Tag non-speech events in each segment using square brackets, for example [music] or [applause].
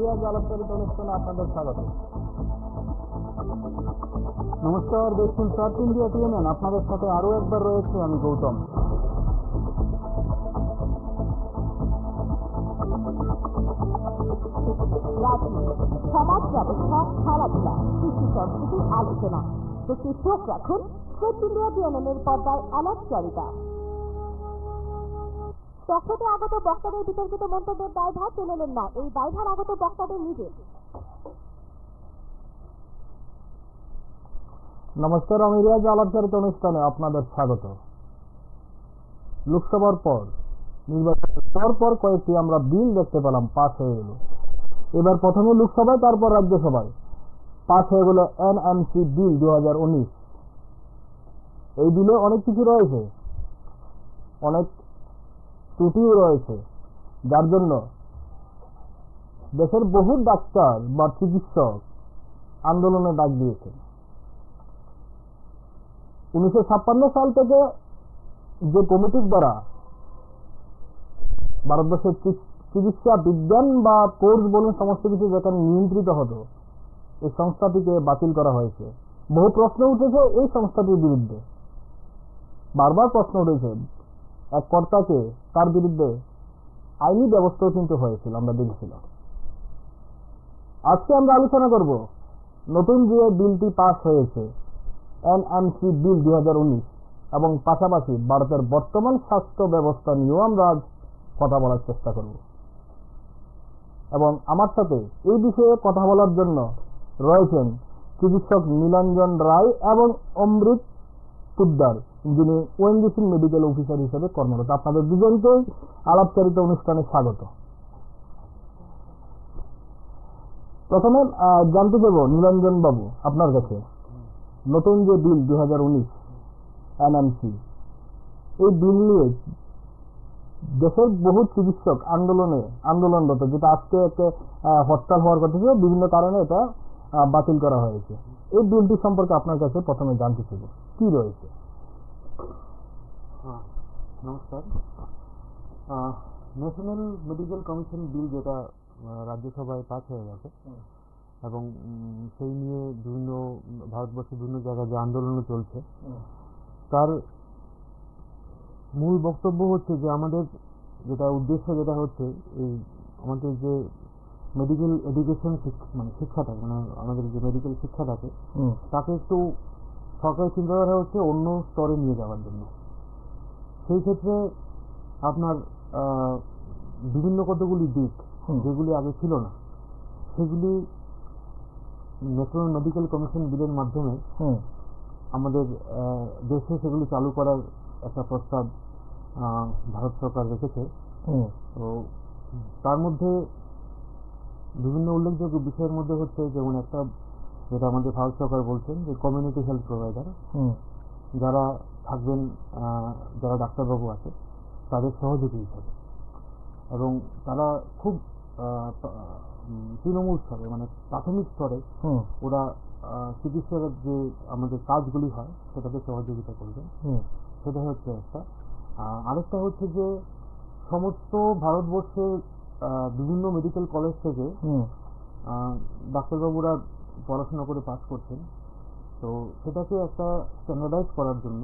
রিয়াজ আলাপচারিত অনুষ্ঠানে নমস্কার দেখুন সার্থ ইন্ডিয়া টিএনএন আপনাদের সাথে আরও একবার রয়েছে আমি গৌতম সমাজ ব্যবস্থা খেলাধুলা কৃষি সংস্কৃতি আলোচনা দেখতে চোখ রাখুন সার্থ ইন্ডিয়া টিএনএন এর পর্দায় আলাপচারিতা পক্ষ আগত বক্তাদের বিতর্কিত মন্তব্যের দায়ভার তুলে নেন না এই দায়ভার আগত বক্তাদের নিজে নমস্কার আমি রিয়াজ আলাপচারিত অনুষ্ঠানে আপনাদের স্বাগত লোকসভার পর নির্বাচনের হওয়ার পর কয়েকটি আমরা বিল দেখতে পেলাম পাস হয়ে গেল এবার প্রথমে লোকসভায় তারপর রাজ্যসভায় পাস হয়ে গেল এনএমসি বিল দু এই বিলে অনেক কিছু রয়েছে অনেক ত্রুটিও রয়েছে যার জন্য দেশের বহু ডাক্তার বা চিকিৎসক আন্দোলনে ডাক দিয়েছেন উনিশশো সাল থেকে যে কমিটির দ্বারা ভারতবর্ষের চিকিৎসা বিজ্ঞান বা কোর্স বলুন সমস্ত কিছু যেখানে নিয়ন্ত্রিত হতো এই সংস্থাটিকে বাতিল করা হয়েছে বহু প্রশ্ন উঠেছে এই সংস্থাটির বিরুদ্ধে বারবার প্রশ্ন উঠেছে এক কর্তাকে তার বিরুদ্ধে আইনি ব্যবস্থাও কিন্তু হয়েছিল আমরা দেখেছিলাম আজকে আমরা আলোচনা করব নতুন যে বিলটি পাস হয়েছে এনএমসি বিল দুই এবং পাশাপাশি ভারতের বর্তমান স্বাস্থ্য ব্যবস্থা নিয়েও আমরা আজ কথা বলার চেষ্টা করব এবং আমার সাথে এই বিষয়ে কথা বলার জন্য রয়েছেন চিকিৎসক নীলাঞ্জন রায় এবং অমৃত পুদ্দার যিনি ওএনডিসির মেডিকেল অফিসার হিসেবে কর্মরত আপনাদের দুজনকে আলাপচারিত অনুষ্ঠানে স্বাগত প্রথমে জানতে চাবো নিরঞ্জন বাবু আপনার কাছে নতুন যে বিল দু হাজার উনিশ এনএমসি এই বিল নিয়ে দেশের বহু চিকিৎসক আন্দোলনে আন্দোলনরত যেটা আজকে একটা হরতাল হওয়ার কথা ছিল বিভিন্ন কারণে এটা বাতিল করা হয়েছে এই বিলটি সম্পর্কে আপনার কাছে প্রথমে জানতে চাইব কি রয়েছে নমস্কার ন্যাশনাল মেডিকেল কমিশন বিল যেটা রাজ্যসভায় পাস হয়ে গেছে এবং সেই নিয়ে বিভিন্ন ভারতবর্ষে বিভিন্ন জায়গায় যে আন্দোলনও চলছে তার মূল বক্তব্য হচ্ছে যে আমাদের যেটা উদ্দেশ্য যেটা হচ্ছে এই আমাদের যে মেডিকেল এডুকেশন মানে শিক্ষাটা মানে আমাদের যে মেডিকেল শিক্ষা থাকে তাকে একটু সরকারের চিন্তাধারা হচ্ছে অন্য স্তরে নিয়ে যাওয়ার জন্য সেই ক্ষেত্রে আপনার বিভিন্ন কতগুলি দিক যেগুলি আগে ছিল না সেগুলি ন্যাশনাল মেডিকেল কমিশন বিলের মাধ্যমে আমাদের দেশে সেগুলি চালু করার একটা প্রস্তাব ভারত সরকার রেখেছে তো তার মধ্যে বিভিন্ন উল্লেখযোগ্য বিষয়ের মধ্যে হচ্ছে যেমন একটা যেটা আমাদের ভারত সরকার বলছেন যে কমিউনিটি হেলথ প্রোভাইডার যারা থাকবেন যারা ডাক্তারবাবু আছে তাদের সহযোগী হিসাবে এবং তারা খুব তৃণমূল স্তরে মানে প্রাথমিক স্তরে ওরা চিকিৎসার যে আমাদের কাজগুলি হয় সেটাতে সহযোগিতা করবেন সেটা হচ্ছে একটা আরেকটা হচ্ছে যে সমস্ত ভারতবর্ষের বিভিন্ন মেডিকেল কলেজ থেকে ডাক্তারবাবুরা পড়াশোনা করে পাস করছেন তো সেটাকে একটা স্ট্যান্ডার্ডাইজ করার জন্য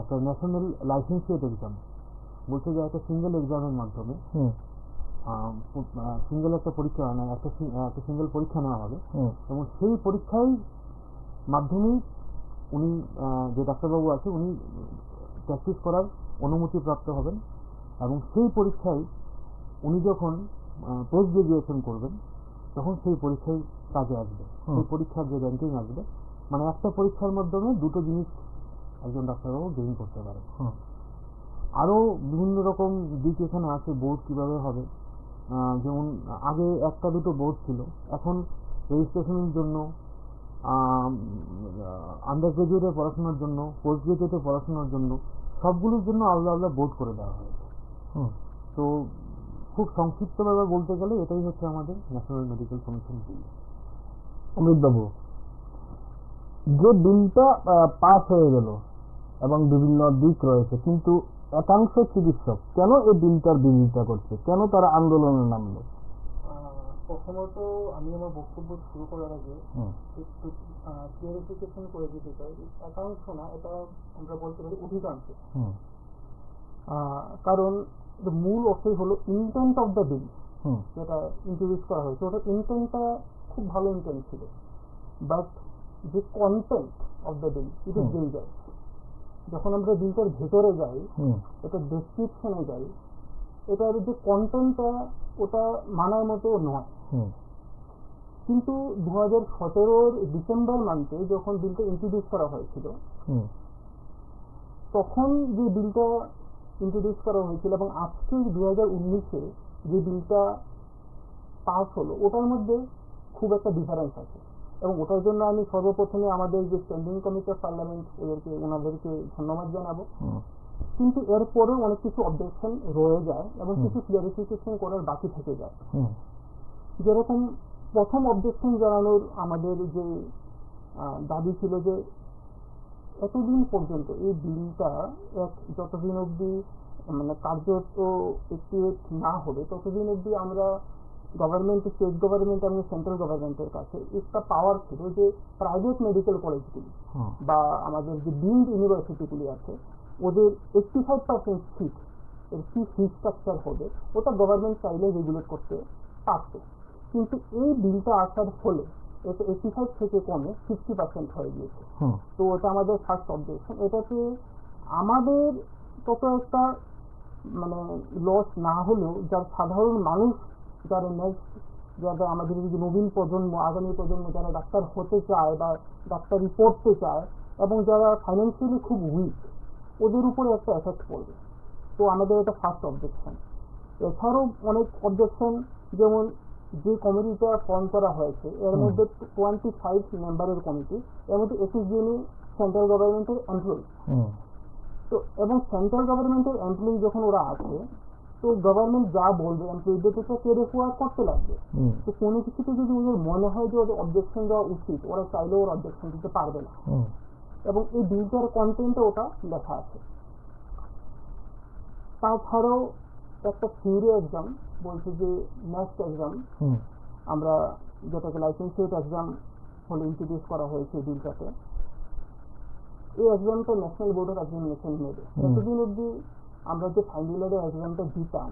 একটা ন্যাশনাল লাইসেন্সিয়েট এক্সাম বলতে যে একটা সিঙ্গেল এক্সামের মাধ্যমে সিঙ্গেল একটা পরীক্ষা মানে একটা একটা সিঙ্গেল পরীক্ষা নেওয়া হবে এবং সেই পরীক্ষায় মাধ্যমেই উনি যে ডাক্তারবাবু আছে উনি প্র্যাকটিস করার অনুমতি প্রাপ্ত হবেন এবং সেই পরীক্ষায় উনি যখন পোস্ট গ্রাজুয়েশন করবেন তখন সেই পরীক্ষায় কাজে আসবে সেই পরীক্ষার যে র্যাঙ্কিং আসবে মানে একটা পরীক্ষার মাধ্যমে দুটো জিনিস একজন ডাক্তারবাবু গেইন করতে পারে আরও বিভিন্ন রকম দিক এখানে আছে বোর্ড কীভাবে হবে যেমন আগে একটা দুটো বোর্ড ছিল এখন রেজিস্ট্রেশনের জন্য আন্ডার গ্রাজুয়েটে পড়াশোনার জন্য পোস্ট গ্রাজুয়েটে পড়াশোনার জন্য সবগুলোর জন্য আলাদা আলাদা বোর্ড করে দেওয়া হয়েছে তো খুব সংক্ষিপ্তভাবে বলতে গেলে এটাই হচ্ছে আমাদের ন্যাশনাল মেডিকেল কমিশন বিল অমৃতবাবু যে দিনটা পাস হয়ে গেল এবং বিভিন্ন দিক রয়েছে কিন্তু একাংশ চিকিৎসক কেন এই দিনটার বিরোধিতা করছে কেন তারা আন্দোলনে নামলো প্রথমত আমি আমার বক্তব্য শুরু করার আগে একটু ক্লিয়ারিফিকেশন করে দিতে চাই একাংশ না এটা আমরা বলতে পারি অধিকাংশ কারণ মূল অর্থই হলো ইন্টেন্ট অফ দ্য বিল যেটা ইন্ট্রোডিউস করা হয়েছে ওটা ইন্টেন্টটা খুব ভালো ইন্টেন্ট ছিল বাট যে কন্টেন্ট অফ দ্য ডিম ইট ইজ যখন আমরা ডিমটার ভেতরে যাই এটা ডেসক্রিপশনে যাই এটার যে কন্টেন্টটা ওটা মানার মতো নয় কিন্তু দু হাজার সতেরোর ডিসেম্বর মান্থে যখন বিলটা ইন্ট্রোডিউস করা হয়েছিল তখন যে বিলটা ইন্ট্রোডিউস করা হয়েছিল এবং আজকে দু হাজার উনিশে যে বিলটা পাস হলো ওটার মধ্যে খুব একটা ডিফারেন্স আছে এবং ওটার জন্য আমি সর্বপ্রথমে আমাদের যে স্ট্যান্ডিং কমিটি অফ পার্লামেন্ট এদেরকে ওনাদেরকে ধন্যবাদ জানাবো কিন্তু এরপরে অনেক কিছু অবজেকশন রয়ে যায় এবং কিছু ক্লিয়ারিফিকেশন করার বাকি থেকে যায় যেরকম প্রথম অবজেকশন জানানোর আমাদের যে দাবি ছিল যে এতদিন পর্যন্ত এই বিলটা এক যতদিন অব্দি মানে কার্যত একটি না হবে ততদিন অব্দি আমরা গভর্নমেন্ট स्टेट गवर्नमेंट এবং সেন্ট্রাল গভর্নমেন্টের কাছে একটা পাওয়ার ছিল যে প্রাইভেট মেডিকেল কলেজগুলি বা আমাদের যে ডিমড ইউনিভার্সিটিগুলি আছে ওদের এইটটি ফাইভ পার্সেন্ট সিট এর কি ফি স্ট্রাকচার হবে ওটা গভর্নমেন্ট চাইলে রেগুলেট করতে পারত কিন্তু এই বিলটা আসার ফলে এটা এইটি ফাইভ থেকে কমে ফিফটি পার্সেন্ট হয়ে গিয়েছে তো ওটা আমাদের ফার্স্ট অবজেকশন এটাতে আমাদের তত একটা মানে লস না হলেও যার সাধারণ মানুষ ডাক্তার নার্স যারা আমাদের যে নবীন প্রজন্ম আগামী প্রজন্ম যারা ডাক্তার হতে চায় বা ডাক্তারি পড়তে চায় এবং যারা ফাইন্যান্সিয়ালি খুব উইক ওদের উপরে একটা এফেক্ট পড়বে তো আমাদের এটা ফার্স্ট অবজেকশন এছাড়াও অনেক অবজেকশন যেমন যে কমিটিটা ফর্ম করা হয়েছে এর মধ্যে টোয়েন্টি ফাইভ মেম্বারের কমিটি এর মধ্যে একুশ জনই সেন্ট্রাল গভর্নমেন্টের এমপ্লয়ি তো এবং সেন্ট্রাল গভর্নমেন্টের এমপ্লয়ি যখন ওরা আছে তো গভর্নমেন্ট যা বলবে এমপ্লয়ীদের তো কেড়ে ফোয়া করতে লাগবে তো কোনো কিছুতে যদি ওদের মনে হয় যে ওদের অবজেকশন দেওয়া উচিত ওরা চাইলেও ওরা অবজেকশন দিতে পারবে না এবং এই বিলটার কন্টেন্টে ওটা লেখা আছে তাছাড়াও একটা থিওরি এক্সাম বলছে যে নেক্সট এক্সাম আমরা যেটাকে লাইসেন্সিয়েট এক্সাম হলে ইন্ট্রোডিউস করা হয়েছে বিলটাতে এই এক্সামটা ন্যাশনাল বোর্ড অফ এক্সামিনেশন নেবে এতদিন অব্দি আমরা যে ফাইনাল ইয়ারের এক্সামটা দিতাম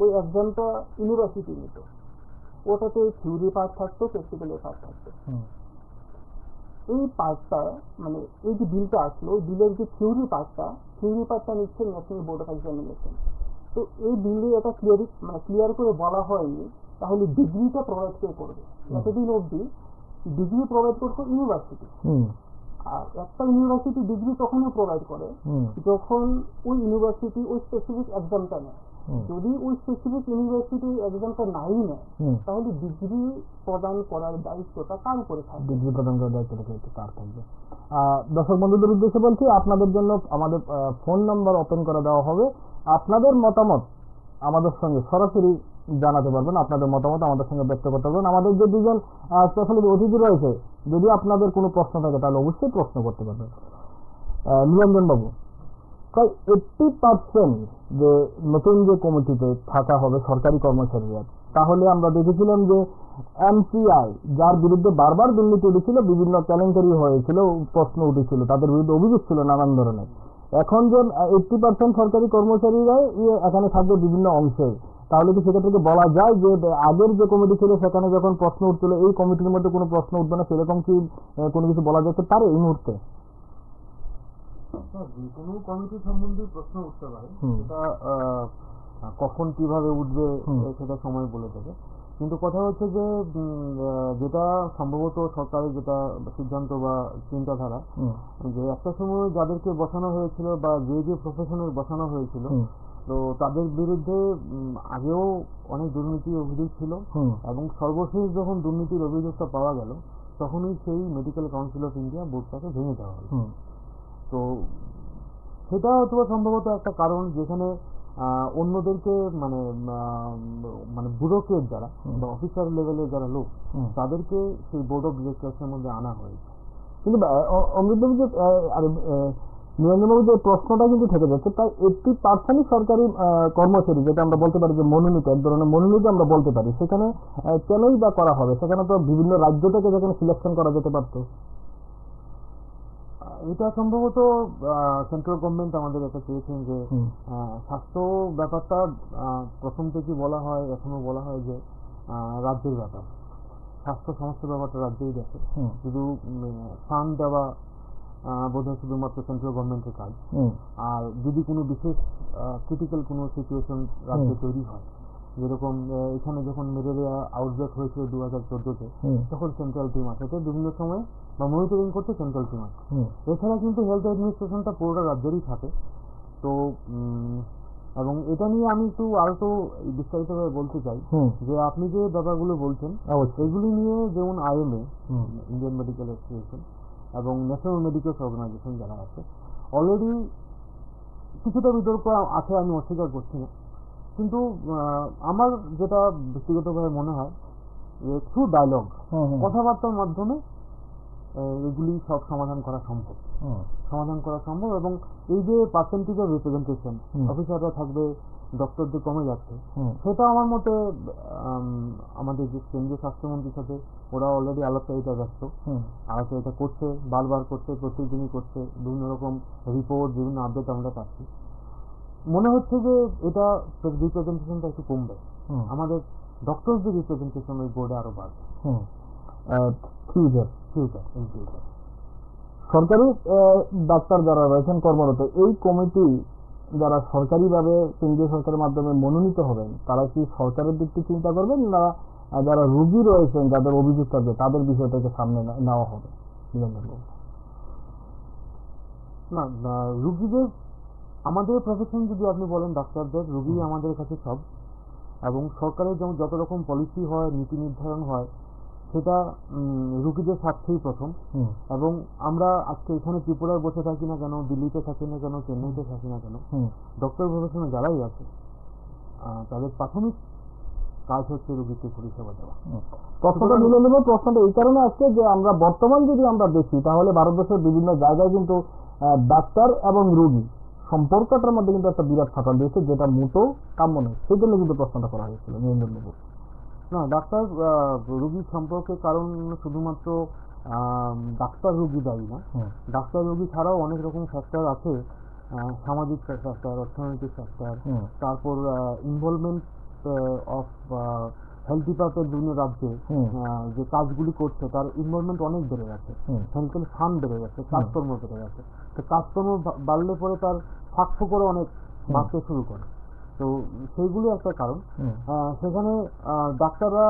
ওই এক্সামটা ইউনিভার্সিটি নিত ওটাতে থিওরি পার্ট থাকতো প্র্যাকটিক্যালের পার্ট থাকতো এই পার্টটা মানে এই যে বিলটা আসলো ওই বিলের যে থিওরি পার্টটা থিওরি পার্টটা নিচ্ছে ন্যাশনাল বোর্ড অফ এক্সামিনেশন তো এই বিলে এটা ক্লিয়ার মানে ক্লিয়ার করে বলা হয়নি তাহলে ডিগ্রিটা প্রভাইড কে করবে এতদিন অবধি ডিগ্রি প্রভাইড করতো ইউনিভার্সিটি আর একটা ইউনিভার্সিটি ডিগ্রি তখনই প্রোভাইড করে যখন ওই ইউনিভার্সিটি ওই স্পেসিফিক এক্সামটা নেয় যদি ওই স্পেসিফিক ইউনিভার্সিটি এক্সামটা নাই নেয় তাহলে ডিগ্রি প্রদান করার দায়িত্বটা কার উপরে থাকবে ডিগ্রি প্রদান করার দায়িত্বটা কার তার থাকবে দর্শক বন্ধুদের উদ্দেশ্যে বলছি আপনাদের জন্য আমাদের ফোন নাম্বার ওপেন করে দেওয়া হবে আপনাদের মতামত আমাদের সঙ্গে সরাসরি জানাতে পারবেন আপনাদের মতামত আমাদের সঙ্গে ব্যক্ত করতে পারবেন আমাদের যে দুজন স্পেশালি অতিথি রয়েছে যদি আপনাদের কোনো প্রশ্ন থাকে তাহলে অবশ্যই প্রশ্ন করতে পারবেন নিরঞ্জন বাবু প্রায় এইটটি পার্সেন্ট যে নতুন যে কমিটিতে থাকা হবে সরকারি কর্মচারীরা তাহলে আমরা দেখেছিলাম যে এমসিআই যার বিরুদ্ধে বারবার দুর্নীতি উঠেছিল বিভিন্ন কেলেঙ্কারি হয়েছিল প্রশ্ন উঠেছিল তাদের বিরুদ্ধে অভিযোগ ছিল নানান ধরনের এখন যে এইটটি পার্সেন্ট সরকারি কর্মচারীরা এখানে থাকবে বিভিন্ন অংশে তাহলে কি সেক্ষেত্রে বলা যায় যে আগের যে কমিটি ছিল সেখানে যখন প্রশ্ন উঠছিল এই কমিটির মধ্যে কোনো প্রশ্ন উঠবে না সেরকম কি কোনো কিছু বলা যেতে পারে এই মুহূর্তে কমিটি সম্বন্ধে প্রশ্ন উঠতে পারে কখন কিভাবে উঠবে সেটা সময় বলে দেবে কিন্তু কথা হচ্ছে যে যেটা সম্ভবত সরকারের যেটা সিদ্ধান্ত বা চিন্তাধারা যে একটা সময় যাদেরকে বসানো হয়েছিল বা যে যে প্রফেশনের বসানো হয়েছিল তো তাদের বিরুদ্ধে আগেও অনেক দুর্নীতির অভিযোগ ছিল এবং সর্বশেষ যখন দুর্নীতির অভিযোগটা পাওয়া গেল তখনই সেই মেডিকেল কাউন্সিল অফ ইন্ডিয়া বোর্ডটাকে ভেঙে দেওয়া হলো তো সেটা হয়তো সম্ভবত একটা কারণ যেখানে অন্যদেরকে মানে মানে ব্যুরোক্রেট যারা বা অফিসার লেভেলের যারা লোক তাদেরকে সেই বোর্ড অফ ডিরেক্টর্সের মধ্যে আনা হয়েছে কিন্তু অমৃতবাবু যে নিরঞ্জনবাবুর যে প্রশ্নটা কিন্তু থেকে যাচ্ছে প্রায় এইটটি পার্সেন্টই সরকারি কর্মচারী যেটা আমরা বলতে পারি যে মনোনীত এক ধরনের মনোনীত আমরা বলতে পারি সেখানে কেনই বা করা হবে সেখানে তো বিভিন্ন রাজ্য থেকে যেখানে সিলেকশন করা যেতে পারতো এটা সম্ভবত সেন্ট্রাল গভর্নমেন্ট আমাদের এটা চেয়েছেন যে স্বাস্থ্য ব্যাপারটা প্রথম থেকে বলা হয় এখনো বলা হয় যে রাজ্যের ব্যাপার স্বাস্থ্য সমস্ত ব্যাপারটা রাজ্যেই দেখে শুধু ফান্ড দেওয়া বোধহয় শুধুমাত্র সেন্ট্রাল গভর্নমেন্টের কাজ আর যদি কোনো বিশেষ ক্রিটিক্যাল কোনো সিচুয়েশন রাজ্যে তৈরি হয় যেরকম এখানে যখন ম্যালেরিয়া আউটব্রেক হয়েছিল দু হাজার চোদ্দোতে তখন সেন্ট্রাল টিম আসে তো বিভিন্ন সময় বা মনিটরিং করছে সেন্ট্রাল টিম আসে এছাড়া কিন্তু হেলথ অ্যাডমিনিস্ট্রেশনটা পুরোটা রাজ্যেরই থাকে তো এবং এটা নিয়ে আমি একটু আরো তো বিস্তারিতভাবে বলতে চাই যে আপনি যে ব্যাপারগুলো বলছেন এগুলি নিয়ে যেমন আইএমএ ইন্ডিয়ান মেডিকেল অ্যাসোসিয়েশন এবং ন্যাশনাল মেডিকেলস অর্গানাইজেশন যারা আছে অলরেডি কিছুটা বিতর্ক আছে আমি অস্বীকার করছি না কিন্তু আমার যেটা ব্যক্তিগতভাবে মনে হয় যে থ্রু ডায়লগ কথাবার্তার মাধ্যমে এগুলি সব সমাধান করা সম্ভব সমাধান করা সম্ভব এবং এই যে পার্সেন্টেজ অফ রিপ্রেজেন্টেশন অফিসাররা থাকবে ডক্টরদের কমে যাচ্ছে সেটা আমার মতে আমাদের যে কেন্দ্রীয় স্বাস্থ্যমন্ত্রীর সাথে ওরা অলরেডি আলাপচারিতা ব্যস্ত এটা করছে বারবার করছে প্রত্যেকদিনই করছে বিভিন্ন রকম রিপোর্ট বিভিন্ন আপডেট আমরা পাচ্ছি মনে হচ্ছে যে এটা রিপ্রেজেন্টেশনটা একটু কমবে আমাদের ডক্টরদের রিপ্রেজেন্টেশন ওই বোর্ডে আরো বাড়বে সরকারি ডাক্তার যারা রয়েছেন কর্মরত এই কমিটি যারা সরকারিভাবে কেন্দ্রীয় সরকারের মাধ্যমে মনোনীত হবেন তারা কি সরকারের দিকটি চিন্তা করবেন না যারা রুগী রয়েছেন যাদের অভিযোগ থাকবে তাদের বিষয়টাকে সামনে নেওয়া হবে না রুগীদের আমাদের প্রফেশন যদি আপনি বলেন ডাক্তারদের রুগী আমাদের কাছে সব এবং সরকারের যেমন যত রকম পলিসি হয় নীতি নির্ধারণ হয় সেটা রুগীদের স্বার্থেই প্রথম এবং আমরা আজকে এখানে ত্রিপুরায় বসে থাকি না কেন দিল্লিতে থাকি না কেন চেন্নাইতে থাকি না কেন ডক্টর প্রফেশনে যারাই আছে তাদের প্রাথমিক কাজ হচ্ছে রুগীকে পরিষেবা দেওয়া প্রশ্নটা নেব প্রশ্নটা এই কারণে আজকে যে আমরা বর্তমান যদি আমরা দেখি তাহলে ভারতবর্ষের বিভিন্ন জায়গায় কিন্তু ডাক্তার এবং রুগী সম্পর্কটার মধ্যে কিন্তু একটা বিরাট ফাটা রয়েছে যেটা মোটেও কাম্য নয় সেই জন্য কিন্তু প্রশ্নটা করা হয়েছিল না ডাক্তার রোগী সম্পর্কে কারণ শুধুমাত্র ডাক্তার রোগী দায়ী না ডাক্তার রোগী ছাড়াও অনেক রকম সরকার আছে সামাজিক সরকার অর্থনৈতিক সরকার তারপর ইনভলভমেন্ট অফ হেলথ ডিপার্টমেন্ট বিভিন্ন রাজ্যে যে কাজগুলি করছে তার ইনভলভমেন্ট অনেক বেড়ে গেছে হেলথের ফান্ড বেড়ে গেছে কাজকর্ম বেড়ে গেছে তো কাজকর্ম বাড়লে পরে তার ফাঁক করে অনেক বাড়তে শুরু করে তো সেইগুলো একটা কারণ সেখানে ডাক্তাররা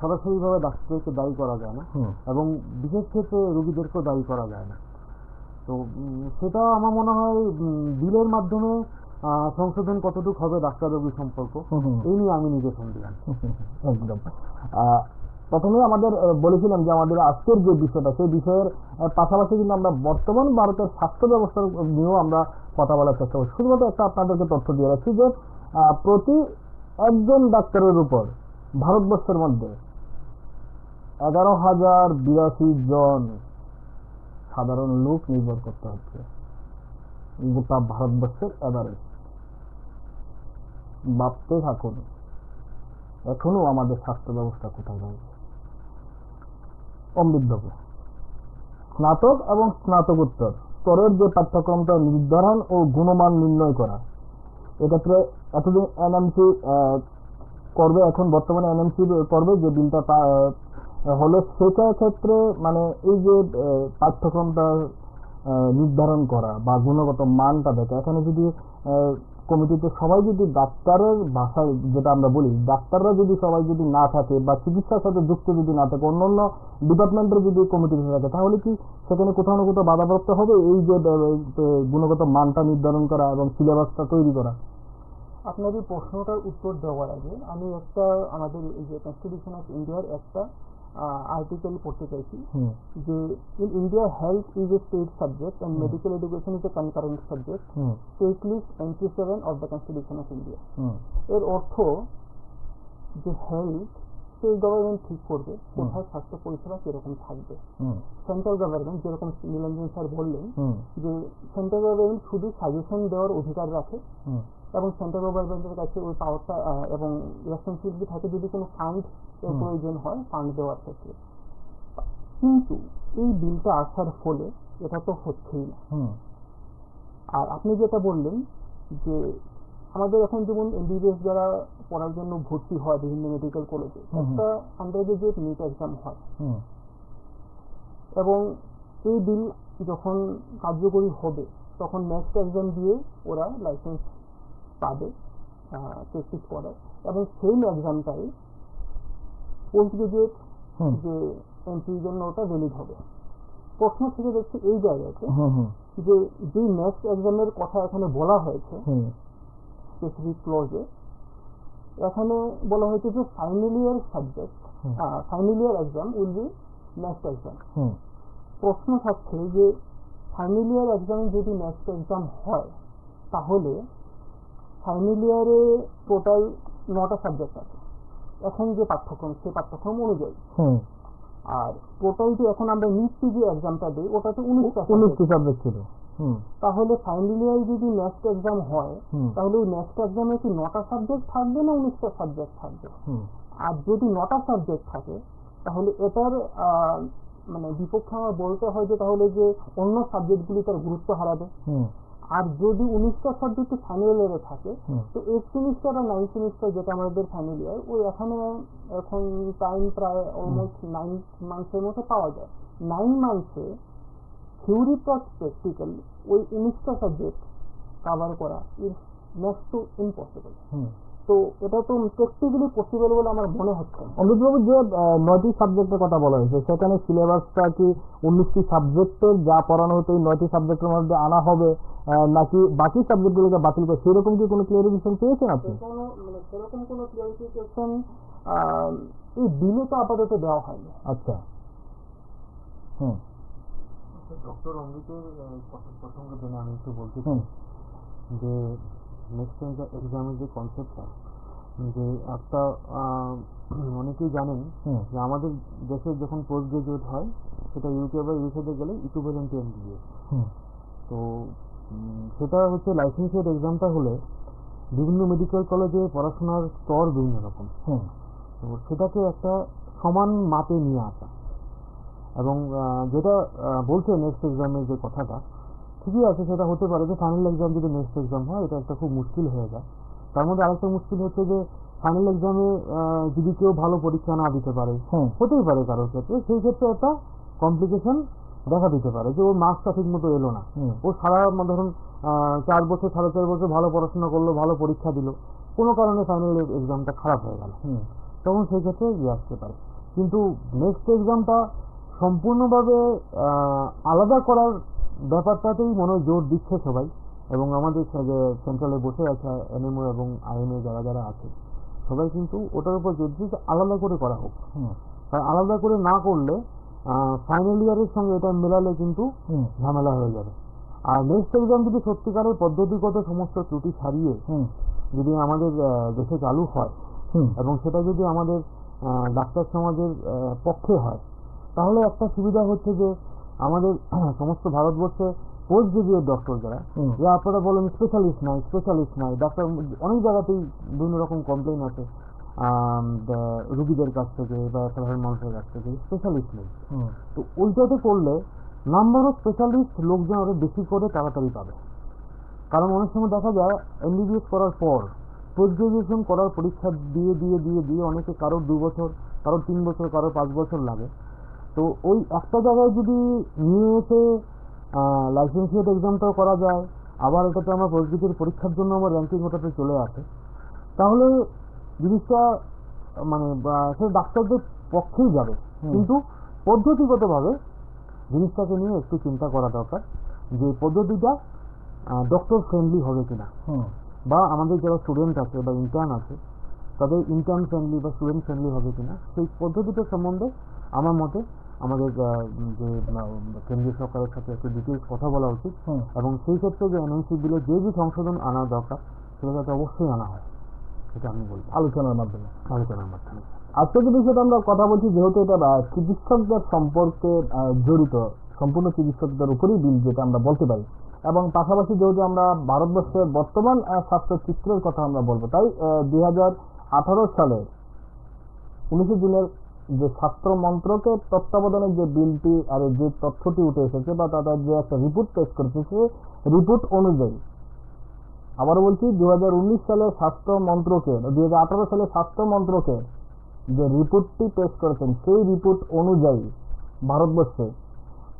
সরাসরি ভাবে ডাক্তারকে দায়ী করা যায় না এবং বিশেষ ক্ষেত্রে রোগীদেরকেও দায়ী করা যায় না তো সেটা আমার মনে হয় বিলের মাধ্যমে সংশোধন কতটুকু হবে ডাক্তার রোগী সম্পর্ক এই নিয়ে আমি নিজে সন্দিহান একদম প্রথমে আমাদের বলেছিলাম যে আমাদের আজকের যে বিষয়টা সেই বিষয়ের পাশাপাশি কিন্তু আমরা বর্তমান ভারতের স্বাস্থ্য ব্যবস্থা নিয়েও আমরা কথা বলার চেষ্টা করছি শুধুমাত্র একটা আপনাদেরকে তথ্য দিয়ে রাখছি যে প্রতি একজন ডাক্তারের উপর ভারতবর্ষের মধ্যে এগারো হাজার বিরাশি জন সাধারণ লোক নির্ভর করতে হচ্ছে গোটা ভারতবর্ষের এভারেজ ভাবতে থাকুন এখনো আমাদের স্বাস্থ্য ব্যবস্থা কোথায় রয়েছে অমৃদ্ধকে স্নাতক এবং স্নাতকোত্তর স্তরের যে পাঠ্যক্রমটা নির্ধারণ ও গুণমান নির্ণয় করা এক্ষেত্রে এতদিন এনএমসি করবে এখন বর্তমানে এনএমসি করবে যে বিলটা হলো সেটার ক্ষেত্রে মানে এই যে পাঠ্যক্রমটা নির্ধারণ করা বা গুণগত মানটা দেখা এখানে যদি কমিটিতে সবাই যদি ডাক্তারের ভাষায় যেটা আমরা বলি ডাক্তাররা যদি সবাই যদি না থাকে বা চিকিৎসার সাথে যুক্ত যদি না থাকে অন্য অন্য ডিপার্টমেন্টের যদি কমিটি থাকে তাহলে কি সেখানে কোথাও না কোথাও বাধাপ্রাপ্ত হবে এই যে গুণগত মানটা নির্ধারণ করা এবং সিলেবাসটা তৈরি করা আপনার এই প্রশ্নটার উত্তর দেওয়ার আগে আমি একটা আমাদের এই যে কনস্টিটিউশন অফ ইন্ডিয়ার একটা আর্টিকেল পড়তে চাইছি যে in India health is a state subject and medical education is a concurrent subject state list twenty seven of the constitution of India এর অর্থ যে হেলথ স্টেট গভর্নমেন্ট ঠিক করবে কোথায় স্বাস্থ্য পরিষেবা কিরকম থাকবে সেন্ট্রাল গভর্নমেন্ট যেরকম নীলঞ্জন স্যার বললেন যে সেন্ট্রাল গভর্নমেন্ট শুধু সাজেশন দেওয়ার অধিকার রাখে এবং সেন্ট্রাল গভর্নমেন্টের কাছে ওই পাওয়ারটা এবং রেসপন্সিবিলিটি থাকে যদি কোনো ফান্ড প্রয়োজন হয় ফান্ড দেওয়ার ক্ষেত্রে কিন্তু এই বিলটা আসার ফলে এটা তো হচ্ছেই না আর আপনি যেটা বললেন যে আমাদের এখন যেমন এমবিবিএস যারা পড়ার জন্য ভর্তি হয় বিভিন্ন মেডিকেল কলেজে একটা আন্ডারগ্রাজুয়েট নিট এক্সাম হয় এবং এই বিল যখন কার্যকরী হবে তখন নেক্সট এক্সাম দিয়ে ওরা লাইসেন্স পাবে প্র্যাকটিস করার এবং সেম এক্সামটাই পোস্ট গ্রাজুয়েট যে এন্ট্রির জন্য ওটা ভ্যালিড হবে প্রশ্ন থেকে দেখছি এই জায়গাতে যে যে নেক্সট এক্সামের কথা এখানে বলা হয়েছে স্পেসিফিক ক্লোজে এখানে বলা হয়েছে যে final year subject final year exam will be next exam প্রশ্ন থাকছে যে ফাইনাল ইয়ার এক্সাম যদি নেক্সট এক্সাম হয় তাহলে ফাইনাল ইয়ারে টোটাল নটা সাবজেক্ট আছে এখন যে পাঠ্যক্রম সে পাঠ্যক্রম অনুযায়ী আর টোটাল যে এখন আমরা নিচ্ছি যে এক্সামটা দিই ওটাতে উনিশটা সাবজেক্ট ছিল তাহলে ফাইনাল ইয়ার যদি নেক্সট এক্সাম হয় তাহলে ওই নেক্সট এক্সামে কি নটা সাবজেক্ট থাকবে না উনিশটা সাবজেক্ট থাকবে আর যদি নটা সাবজেক্ট থাকে তাহলে এটার মানে বিপক্ষে আমার বলতে হয় যে তাহলে যে অন্য সাবজেক্টগুলি তার গুরুত্ব হারাবে আর যদি উনিশটা সাবজেক্ট ফ্যামিলি থাকে তো এইট সেমিস্টার আর নাইন সেমিস্টার যেটা আমাদের ফ্যামিলি ইয়ার ওই এখনো এখন টাইম প্রায় অলমোস্ট নাইন মান্থের মতো পাওয়া যায় নাইন মান্থে থিওরি প্লাস প্র্যাকটিক্যাল ওই উনিশটা সাবজেক্ট কাভার করা ইজ নেক্সট টু ইম্পসিবল তো এটা তো প্র্যাকটিক্যালি পসিবল বলে আমার মনে হচ্ছে অমৃতবাবু যে নয়টি সাবজেক্টের কথা বলা হয়েছে সেখানে সিলেবাসটা কি উনিশটি সাবজেক্টের যা পড়ানো হতো ওই নয়টি সাবজেক্টের মধ্যে আনা হবে নাকি বাকি সাবজেক্টগুলোকে বাতিল করে সেরকম কি কোনো ক্লিয়ারিফিকেশন পেয়েছেন আপনি মানে সেরকম কোনো ক্লিয়ারিফিকেশন এই বিলে তো আপাতত দেওয়া হয়নি আচ্ছা হুম ডক্টর আচ্ছা, অমৃতের প্রসঙ্গে জন্য আমি একটু বলতে চাই যে নেক্সট এক্সামের যে কনসেপ্টটা যে একটা অনেকেই জানেন যে আমাদের দেশে যখন পোস্ট গ্রাজুয়েট হয় সেটা ইউকে বা ইউএসএতে গেলে ইকুইভ্যালেন্ট এমবিবিএস তো সেটা হচ্ছে লাইসেন্সের এক্সামটা হলে বিভিন্ন মেডিকেল কলেজে পড়াশোনার স্তর বিভিন্ন রকম তো সেটাকে একটা সমান মাপে নিয়ে আসা এবং যেটা বলছে নেক্সট এক্সামের যে কথাটা ঠিকই আছে সেটা হতে পারে যে ফাইনাল এক্সাম যদি নেক্সট এক্সাম হয় এটা একটা খুব মুশকিল হয়ে যায় তার মধ্যে আরেকটা মুশকিল হচ্ছে যে ফাইনাল এক্সামে যদি কেউ ভালো পরীক্ষা না দিতে পারে হতেই পারে কারোর ক্ষেত্রে সেই ক্ষেত্রে একটা কমপ্লিকেশন দেখা দিতে পারে যে ওর মার্কসটা ঠিক মতো এলো না ও সারা মানে ধরুন চার বছর সাড়ে চার বছর ভালো পড়াশোনা করলো ভালো পরীক্ষা দিল কোনো কারণে ফাইনাল এক্সামটা খারাপ হয়ে গেল তখন সেই ক্ষেত্রে ইয়ে আসতে পারে কিন্তু নেক্সট এক্সামটা সম্পূর্ণভাবে আলাদা করার ব্যাপারটাতেই মনে হয় জোর দিচ্ছে সবাই এবং আমাদের সেন্ট্রালে বসে আছে এনএমও এবং আইএমএ যারা যারা আছে সবাই কিন্তু ওটার উপর জোর দিচ্ছে আলাদা করে করা হোক আলাদা করে না করলে ফাইনাল ইয়ারের সঙ্গে এটা মেলালে কিন্তু ঝামেলা হয়ে যাবে আর নেক্সট এক্সাম যদি সত্যিকারের পদ্ধতিগত সমস্ত ত্রুটি ছাড়িয়ে যদি আমাদের দেশে চালু হয় এবং সেটা যদি আমাদের ডাক্তার সমাজের পক্ষে হয় তাহলে একটা সুবিধা হচ্ছে যে আমাদের [clears throat] সমস্ত ভারতবর্ষে পোস্ট গ্রাজুয়েট ডক্টর যারা যে আপনারা বলেন স্পেশালিস্ট নাই স্পেশালিস্ট নাই ডাক্তার অনেক জায়গাতেই বিভিন্ন রকম কমপ্লেন আছে Uh, রুগীদের কাছ থেকে বা সাধারণ মানুষের কাছ থেকে স্পেশালিস্ট নেই তো ওইটাতে করলে নাম্বার অফ স্পেশালিস্ট লোকজন আরো বেশি করে তাড়াতাড়ি পাবে কারণ অনেক সময় দেখা যায় এমবিবিএস করার পর পোস্ট গ্রাজুয়েশন করার পরীক্ষা দিয়ে দিয়ে দিয়ে দিয়ে অনেকে কারোর দু বছর কারোর তিন বছর কারোর পাঁচ বছর লাগে তো ওই একটা জায়গায় যদি নিয়ে এসে লাইসেন্সিয়েট এক্সামটাও করা যায় আবার এটাতে আমার পোস্ট পরীক্ষার জন্য আমার র্যাঙ্কিং ওটাতে চলে আসে তাহলে জিনিসটা মানে সে ডাক্তারদের পক্ষেই যাবে কিন্তু পদ্ধতিগতভাবে জিনিসটাকে নিয়ে একটু চিন্তা করা দরকার যে পদ্ধতিটা ডক্টর ফ্রেন্ডলি হবে কিনা বা আমাদের যারা স্টুডেন্ট আছে বা ইন্টার্ন আছে তাদের ইন্টার্ন ফ্রেন্ডলি বা স্টুডেন্ট ফ্রেন্ডলি হবে কিনা সেই পদ্ধতিটা সম্বন্ধে আমার মতে আমাদের যে কেন্দ্রীয় সরকারের সাথে একটু ডিটেলস কথা বলা উচিত এবং সেই ক্ষেত্রে যে এনএনসি বিলে যে যে সংশোধন আনা দরকার সেটা যাতে অবশ্যই আনা হয় এটা আমি বলবো আলোচনার মাধ্যমে আলোচনার মাধ্যমে আজকে যে বিষয়টা আমরা কথা বলছি যেহেতু এটা চিকিৎসকদের সম্পর্কে জড়িত সম্পূর্ণ চিকিৎসকদের উপরেই বিল যেটা আমরা বলতে পারি এবং পাশাপাশি যেহেতু আমরা ভারতবর্ষের বর্তমান স্বাস্থ্য চিত্রের কথা আমরা বলবো তাই দুই হাজার আঠারো সালে উনিশে জুনের যে স্বাস্থ্য মন্ত্রকের তত্ত্বাবধানের যে বিলটি আর যে তথ্যটি উঠে এসেছে বা তাদের যে একটা রিপোর্ট পেশ করেছে রিপোর্ট অনুযায়ী আবার বলছি দু সালে স্বাস্থ্য মন্ত্রকের দু সালে স্বাস্থ্য মন্ত্রকের যে রিপোর্টটি পেশ করেছেন সেই রিপোর্ট অনুযায়ী ভারতবর্ষে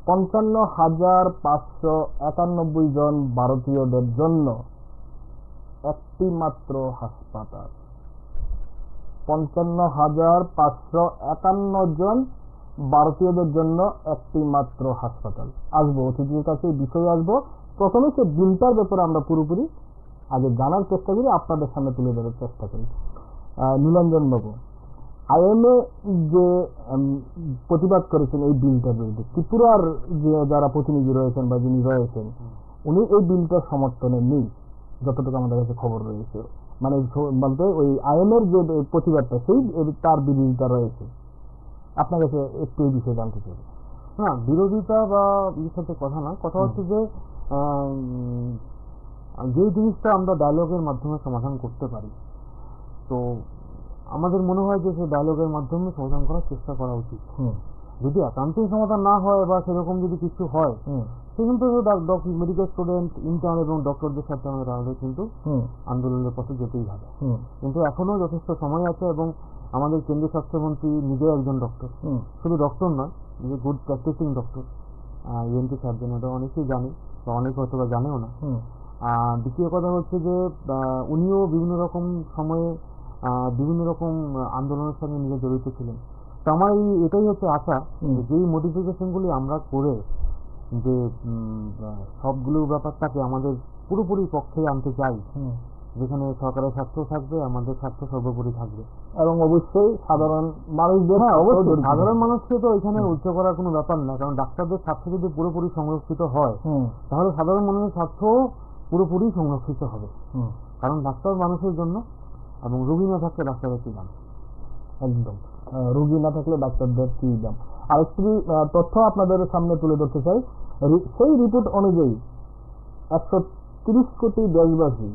পঞ্চান্ন হাজার পাঁচশো একানব্বই জন ভারতীয়দের জন্য একটি মাত্র হাসপাতাল পঞ্চান্ন হাজার পাঁচশো একান্ন জন ভারতীয়দের জন্য একটি মাত্র হাসপাতাল আসবো অতিথির কাছে বিষয়ে আসবো প্রথমে সে বিলটার ব্যাপারে আমরা পুরোপুরি আগে জানার চেষ্টা করি আপনাদের সামনে তুলে ধরার চেষ্টা করি নীলঞ্জন বাবু আইএমএ যে প্রতিবাদ করেছেন এই বিলটার বিরুদ্ধে ত্রিপুরার যে যারা প্রতিনিধি রয়েছেন বা যিনি রয়েছেন উনি এই বিলটার সমর্থনে নেই যতটুকু আমাদের কাছে খবর রয়েছে মানে বলতে ওই আইএমএর যে প্রতিবাদটা সেই তার বিরোধিতা রয়েছে আপনার কাছে একটু এই বিষয়ে জানতে চাই না বিরোধিতা বা বিষয়ে কথা না কথা হচ্ছে যে যেই জিনিসটা আমরা ডায়লগের মাধ্যমে সমাধান করতে পারি তো আমাদের মনে হয় যে সেই ডায়লগের মাধ্যমে সমাধান করার চেষ্টা করা উচিত যদি একান্তই সমাধান না হয় বা সেরকম যদি কিছু হয় সেক্ষেত্রে মেডিকেল স্টুডেন্ট ইন্টার্ন এবং ডক্টরদের সাথে আমাদের কিন্তু আন্দোলনের পথে যেতেই হবে কিন্তু এখনো যথেষ্ট সময় আছে এবং আমাদের কেন্দ্রীয় স্বাস্থ্যমন্ত্রী নিজেও একজন ডক্টর শুধু ডক্টর নয় যে good practising doctor ENT surgeon এটা অনেকেই জানে বা অনেকে হয়তো বা জানেও না দ্বিতীয় কথা হচ্ছে যে উনিও বিভিন্ন রকম সময়ে বিভিন্ন রকম আন্দোলনের সঙ্গে নিজে জড়িত ছিলেন তো আমার এই এটাই হচ্ছে আশা যে মডিফিকেশনগুলি আমরা করে যে সবগুলো ব্যাপারটাকে আমাদের পুরোপুরি পক্ষে আনতে চাই যেখানে সরকারের স্বার্থ থাকবে আমাদের স্বার্থ সর্বোপরি থাকবে এবং অবশ্যই সাধারণ মানুষদের হ্যাঁ অবশ্যই সাধারণ মানুষকে তো এখানে উচ্চ করার কোনো ব্যাপার না কারণ ডাক্তারদের স্বার্থ যদি পুরোপুরি সংরক্ষিত হয় তাহলে সাধারণ মানুষের স্বার্থ পুরোপুরি সংরক্ষিত হবে কারণ ডাক্তার মানুষের জন্য এবং রুগী না থাকলে ডাক্তারের কি দাম একদম রুগী না থাকলে ডাক্তারদের কি দাম আর একটি তথ্য আপনাদের সামনে তুলে ধরতে চাই সেই রিপোর্ট অনুযায়ী একশো তিরিশ কোটি দেশবাসী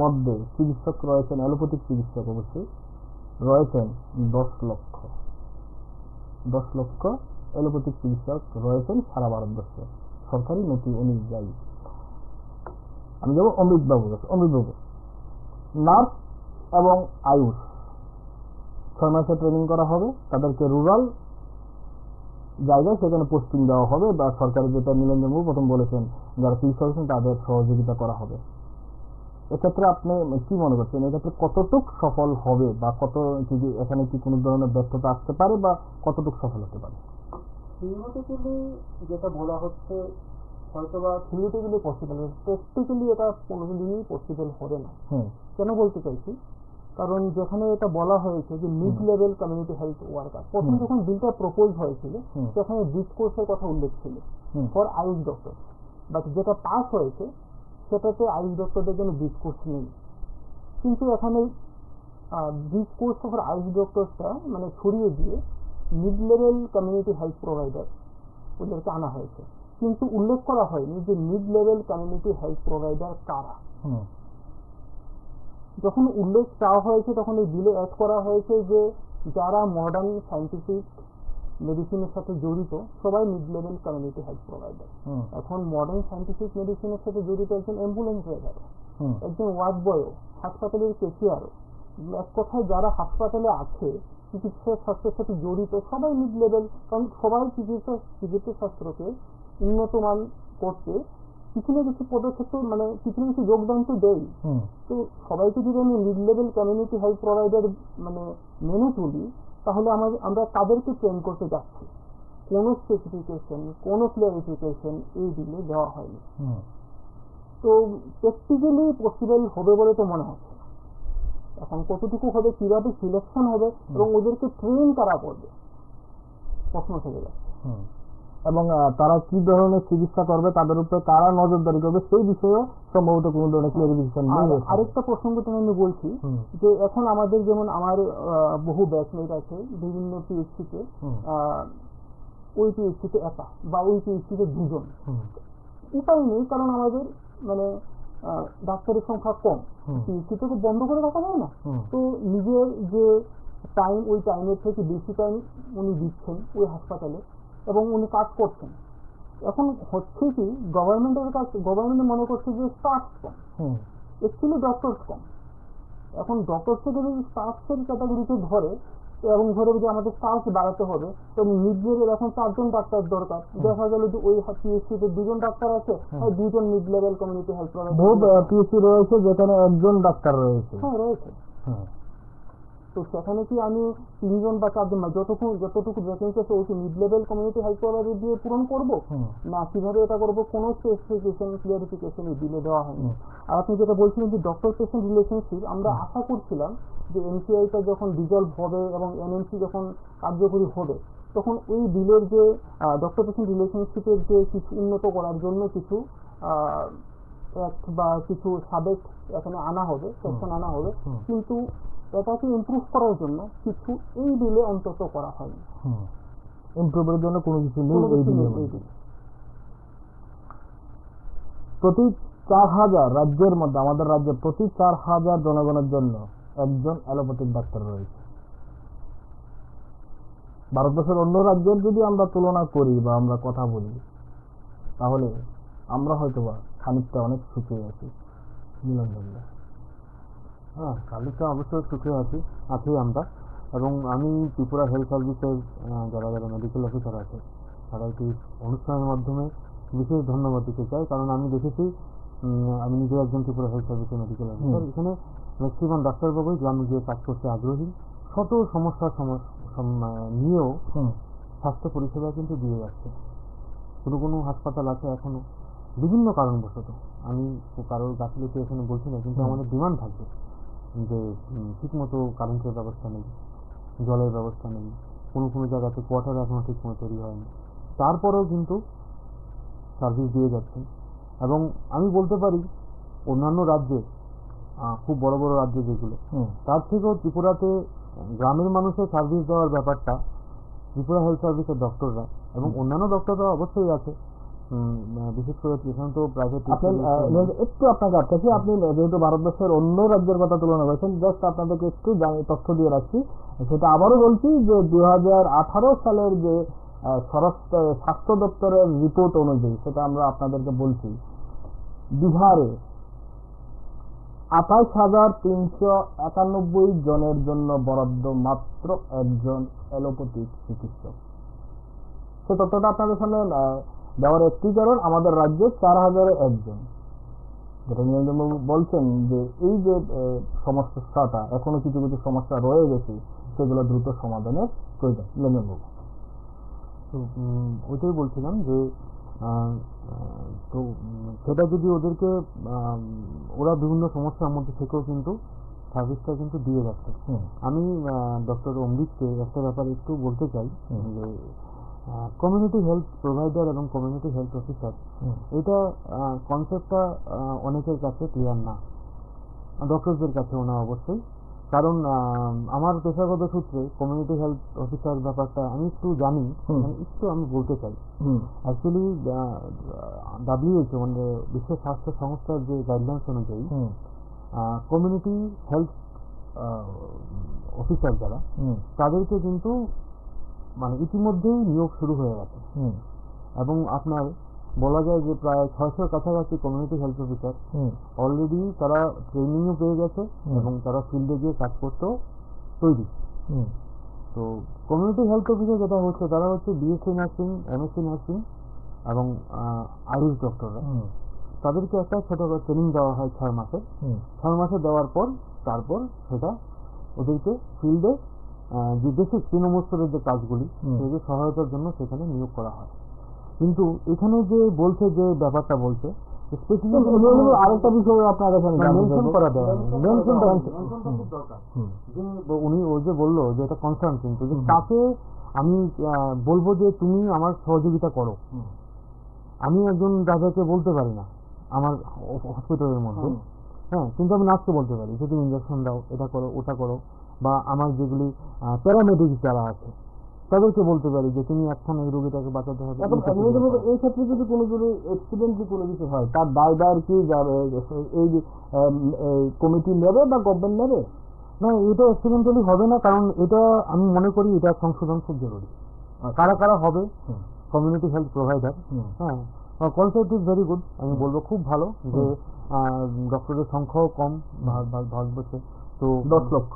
মধ্যে চিকিৎসক রয়েছেন অ্যালোপ্যাথিক চিকিৎসক অবশ্যই রয়েছেন দশ লক্ষ দশ লক্ষ অ্যালোপ্যাথিক চিকিৎসক রয়েছেন সারা ভারতবর্ষে সরকারি নথি অনুযায়ী আমি যাবো অমৃত অমৃতবাবুর কাছে বাবু নার্স এবং আয়ুষ ছয় মাসে ট্রেনিং করা হবে তাদেরকে রুরাল জায়গায় সেখানে পোস্টিং দেওয়া হবে বা সরকারের যেটা নীলেন্দ্রবাবু প্রথম বলেছেন যারা পুলিশ হয়েছেন তাদের সহযোগিতা করা হবে এক্ষেত্রে আপনি কি মনে করছেন এক্ষেত্রে কতটুক সফল হবে বা কত কি এখানে কি কোনো ধরনের ব্যর্থতা আসতে পারে বা কতটুক সফল হতে পারে যেটা বলা হচ্ছে হয়তোবা থিওরিটিক্যালি পসিবল প্র্যাকটিক্যালি এটা কোনোদিনই পসিবল হবে না কেন বলতে চাইছি কারণ যেখানে এটা বলা হয়েছে যে mid level community health worker প্রথম যখন বিলটা প্রপোজ হয়েছিল তখন ডিসকোর্সের কথা উল্লেখ ছিল ফর আয়ুষ ডক্টর বাট যেটা পাস হয়েছে সেটাতে আয়ুষ ডক্টরদের জন্য ডিসকোর্স নেই কিন্তু এখানে ডিসকোর্স ফর আয়ুষ ডক্টরটা মানে ছড়িয়ে দিয়ে mid level community health provider ওদেরকে আনা হয়েছে কিন্তু উল্লেখ করা হয়নি যে mid level community health provider কারা যখন উল্লেখ চাওয়া হয়েছে তখন এই বিলে অ্যাড করা হয়েছে যে যারা মডার্ন সায়েন্টিফিক মেডিসিনের সাথে জড়িত সবাই mid level community health provider এখন মডার্ন সায়েন্টিফিক মেডিসিনের সাথে জড়িত একজন অ্যাম্বুলেন্স ড্রাইভার একজন ওয়ার্ড বয়ও হাসপাতালের কেসিয়ারও এক কথায় যারা হাসপাতালে আছে চিকিৎসা স্বাস্থ্যের সাথে জড়িত সবাই মিড লেভেল কারণ সবাই চিকিৎসা চিকিৎসা শাস্ত্রকে উন্নত মান করতে কিছু না কিছু পদক্ষেপ তো মানে কিছু না কিছু যোগদান তো দেয় তো সবাইকে যদি আমি mid level community health provider মানে মেনে তুলি তাহলে আমাদের আমরা কাদেরকে ট্রেন করতে যাচ্ছি কোনো স্পেসিফিকেশন কোনো ক্লারিফিকেশন এই দিলে দেওয়া হয়নি তো প্র্যাকটিক্যালি পসিবল হবে বলে তো মনে হচ্ছে এখন কতটুকু হবে কিভাবে সিলেকশন হবে এবং ওদেরকে ট্রেন করা করবে প্রশ্ন থেকে যাচ্ছে এবং তারা কি ধরনের চিকিৎসা করবে তাদের উপরে কারা নজরদারি করবে সেই বিষয়ে সম্ভবত কোনো ধরনের ক্লিয়ারিফিকেশন নেই আরেকটা প্রসঙ্গ তুমি আমি বলছি যে এখন আমাদের যেমন আমার বহু ব্যাচমেট আছে বিভিন্ন পিএইচসিতে ওই পিএইচসিতে একা বা ওই পিএইচসিতে দুজন উপায় নেই কারণ আমাদের মানে ডাক্তারের সংখ্যা কম পিএইচসিতে বন্ধ করে রাখা যায় না তো নিজের যে টাইম ওই টাইমের থেকে বেশি টাইম উনি দিচ্ছেন ওই হাসপাতালে এবং উনি কাজ করছেন এখন হচ্ছে কি গভর্নমেন্টের কাজ গভর্নমেন্ট মনে করছে যে স্টাফ কম একচুয়ালি ডক্টর কম এখন ডক্টর থেকে যদি স্টাফের ক্যাটাগরিতে ধরে এবং ধরে যদি আমাদের স্টাফ বাড়াতে হবে তো মিডলের এখন চারজন ডাক্তার দরকার দেখা গেল যে ওই পিএসসি তে দুজন ডাক্তার আছে আর দুজন mid level community health provider বহু পিএসসি রয়েছে যেখানে একজন ডাক্তার রয়েছে হ্যাঁ রয়েছে হ্যাঁ তো সেখানে কি আমি তিনজন বা চারজন না মানে যতটুকু যতটুকু ভ্যাকেন্সি আছে ওই mid level community high power দিয়ে পূরণ করব না কিভাবে এটা করব কোনো স্পেসিফিকেশন ক্লিয়ারিফিকেশন দিলে দেওয়া হয়নি আর আপনি যেটা বলছিলেন যে ডক্টর পেশেন্ট রিলেশনশিপ আমরা আশা করছিলাম যে এনসিআইটা যখন ডিজলভ হবে এবং এনএমসি যখন কার্যকরী হবে তখন ওই বিলের যে ডক্টর পেশেন্ট রিলেশনশিপের যে কিছু উন্নত করার জন্য কিছু বা কিছু সাবেক এখানে আনা হবে সেকশন আনা হবে কিন্তু এটাকে ইমপ্রুভ করার জন্য কিছু এই বিলে অন্তত করা হয় ইমপ্রুভের জন্য কোনো কিছু নেই এই বিলে প্রতি চার হাজার রাজ্যের মধ্যে আমাদের রাজ্যে প্রতি চার হাজার জনগণের জন্য একজন অ্যালোপ্যাথিক ডাক্তার রয়েছে ভারতবর্ষের অন্য রাজ্যের যদি আমরা তুলনা করি বা আমরা কথা বলি তাহলে আমরা হয়তো বা খানিকটা অনেক সুখে আছি মিলন হ্যাঁ তো অবশ্যই সুখে আছি আছি আমরা এবং আমি ত্রিপুরা হেলথ সার্ভিসের যারা যারা মেডিকেল অফিসার আছে তারা একটি অনুষ্ঠানের মাধ্যমে বিশেষ ধন্যবাদ দিতে চাই কারণ আমি দেখেছি আমি নিজের একজন ত্রিপুরা হেলথ সার্ভিসের মেডিকেল অফিসার এখানে ম্যাক্সিমাম ডাক্তারবাবুই গ্রামে গিয়ে কাজ করতে আগ্রহী শত সমস্যার নিয়েও স্বাস্থ্য পরিষেবা কিন্তু দিয়ে যাচ্ছে কোনো কোনো হাসপাতাল আছে এখনও বিভিন্ন কারণবশত আমি কারোর গাফিলতি এখানে বলছি না কিন্তু আমাদের ডিমান্ড থাকবে যে ঠিকমতো কারেন্টের ব্যবস্থা নেই জলের ব্যবস্থা নেই কোনো কোনো জায়গাতে কোয়াটার এখনও ঠিকমতো তৈরি হয়নি তারপরেও কিন্তু সার্ভিস দিয়ে যাচ্ছে এবং আমি বলতে পারি অন্যান্য রাজ্যে খুব বড় বড় রাজ্য যেগুলো তার থেকেও ত্রিপুরাতে গ্রামের মানুষের সার্ভিস দেওয়ার ব্যাপারটা ত্রিপুরা হেলথ সার্ভিসের ডক্টররা এবং অন্যান্য ডক্টররা অবশ্যই আছে বিশেষ করে প্রশান্ত প্রাইভেট একটু আপনাকে আপনাকে আপনি যেহেতু ভারতবর্ষের অন্য রাজ্যের কথা তুলনা করেছেন জাস্ট আপনাদেরকে একটু তথ্য দিয়ে রাখছি সেটা আবারও বলছি যে দু সালের যে স্বরাষ্ট্র স্বাস্থ্য দপ্তরের রিপোর্ট অনুযায়ী সেটা আমরা আপনাদেরকে বলছি বিহারে আঠাশ হাজার তিনশো একানব্বই জনের জন্য বরাদ্দ মাত্র একজন অ্যালোপ্যাথিক চিকিৎসক সে তথ্যটা আপনাদের সামনে দেওয়ার একটি কারণ আমাদের রাজ্যে চার হাজারে একজন যেটা নিরঞ্জনবাবু বলছেন যে এই যে সমস্যাটা এখনো কিছু কিছু সমস্যা রয়ে গেছে সেগুলো দ্রুত সমাধানের প্রয়োজন নিরঞ্জনবাবু তো ওইটাই বলছিলাম যে তো সেটা যদি ওদেরকে ওরা বিভিন্ন সমস্যার মধ্যে থেকেও কিন্তু সার্ভিসটা কিন্তু দিয়ে যাচ্ছে আমি ডক্টর অমৃতকে একটা ব্যাপারে একটু বলতে চাই যে কমিউনিটি হেলথ প্রোভাইডার এবং কমিউনিটি হেলথ অফিসার এটা কনসেপ্টটা অনেকের কাছে ক্লিয়ার না ডক্টরদের কাছে ওনা অবশ্যই কারণ আমার পেশাগত সূত্রে কমিউনিটি হেলথ অফিসার ব্যাপারটা আমি একটু জানি মানে একটু আমি বলতে চাই অ্যাকচুয়ালি ডাব্লিউএইচও মানে বিশ্ব স্বাস্থ্য সংস্থার যে গাইডলাইন্স অনুযায়ী কমিউনিটি হেলথ অফিসার যারা তাদেরকে কিন্তু মানে ইতিমধ্যেই নিয়োগ শুরু হয়ে গেছে এবং আপনার বলা যায় যে প্রায় ছয়শোর কাছাকাছি কমিউনিটি হেলথ অফিসার অলরেডি তারা ট্রেনিংও পেয়ে গেছে এবং তারা ফিল্ডে গিয়ে কাজ করতেও তৈরি তো কমিউনিটি হেলথ অফিসার যেটা হচ্ছে তারা হচ্ছে বিএসসি নার্সিং এমএসসি নার্সিং এবং আয়ুষ ডক্টররা তাদেরকে একটা ছোট ট্রেনিং দেওয়া হয় ছয় মাসে ছয় মাসে দেওয়ার পর তারপর সেটা ওদেরকে ফিল্ডে বিদেশে দেশের তৃণমূল স্তরের যে কাজগুলি সেগুলি সহায়তার জন্য সেখানে নিয়োগ করা হয় কিন্তু এখানে যে বলছে যে ব্যাপারটা বলছে উনি ও যে বললো যে এটা কনসার্ন কিন্তু তাকে আমি বলবো যে তুমি আমার সহযোগিতা করো আমি একজন রাজাকে বলতে পারি না আমার হসপিটালের মধ্যে হ্যাঁ কিন্তু আমি নার্সকে বলতে পারি যে তুমি ইঞ্জেকশন দাও এটা করো ওটা করো বা আমার যেগুলি প্যারামেডিক যারা আছে তাদেরকে বলতে পারি যে তুমি এখন এই রোগীটাকে বাঁচাতে হবে এই ক্ষেত্রে যদি কোনো যদি এক্সিডেন্ট অ্যাক্সিডেন্টলি কোনো কিছু হয় তার দায় দায়ের কি এই কমিটি নেবে বা গভর্নমেন্ট নেবে না এটা অ্যাক্সিডেন্টালি হবে না কারণ এটা আমি মনে করি এটা সংশোধন খুব জরুরি কারা কারা হবে কমিউনিটি হেলথ প্রোভাইডার হ্যাঁ কনসেপ্ট ইজ ভেরি গুড আমি বলবো খুব ভালো যে ডক্টরের সংখ্যাও কম ভারতবর্ষে তো দশ লক্ষ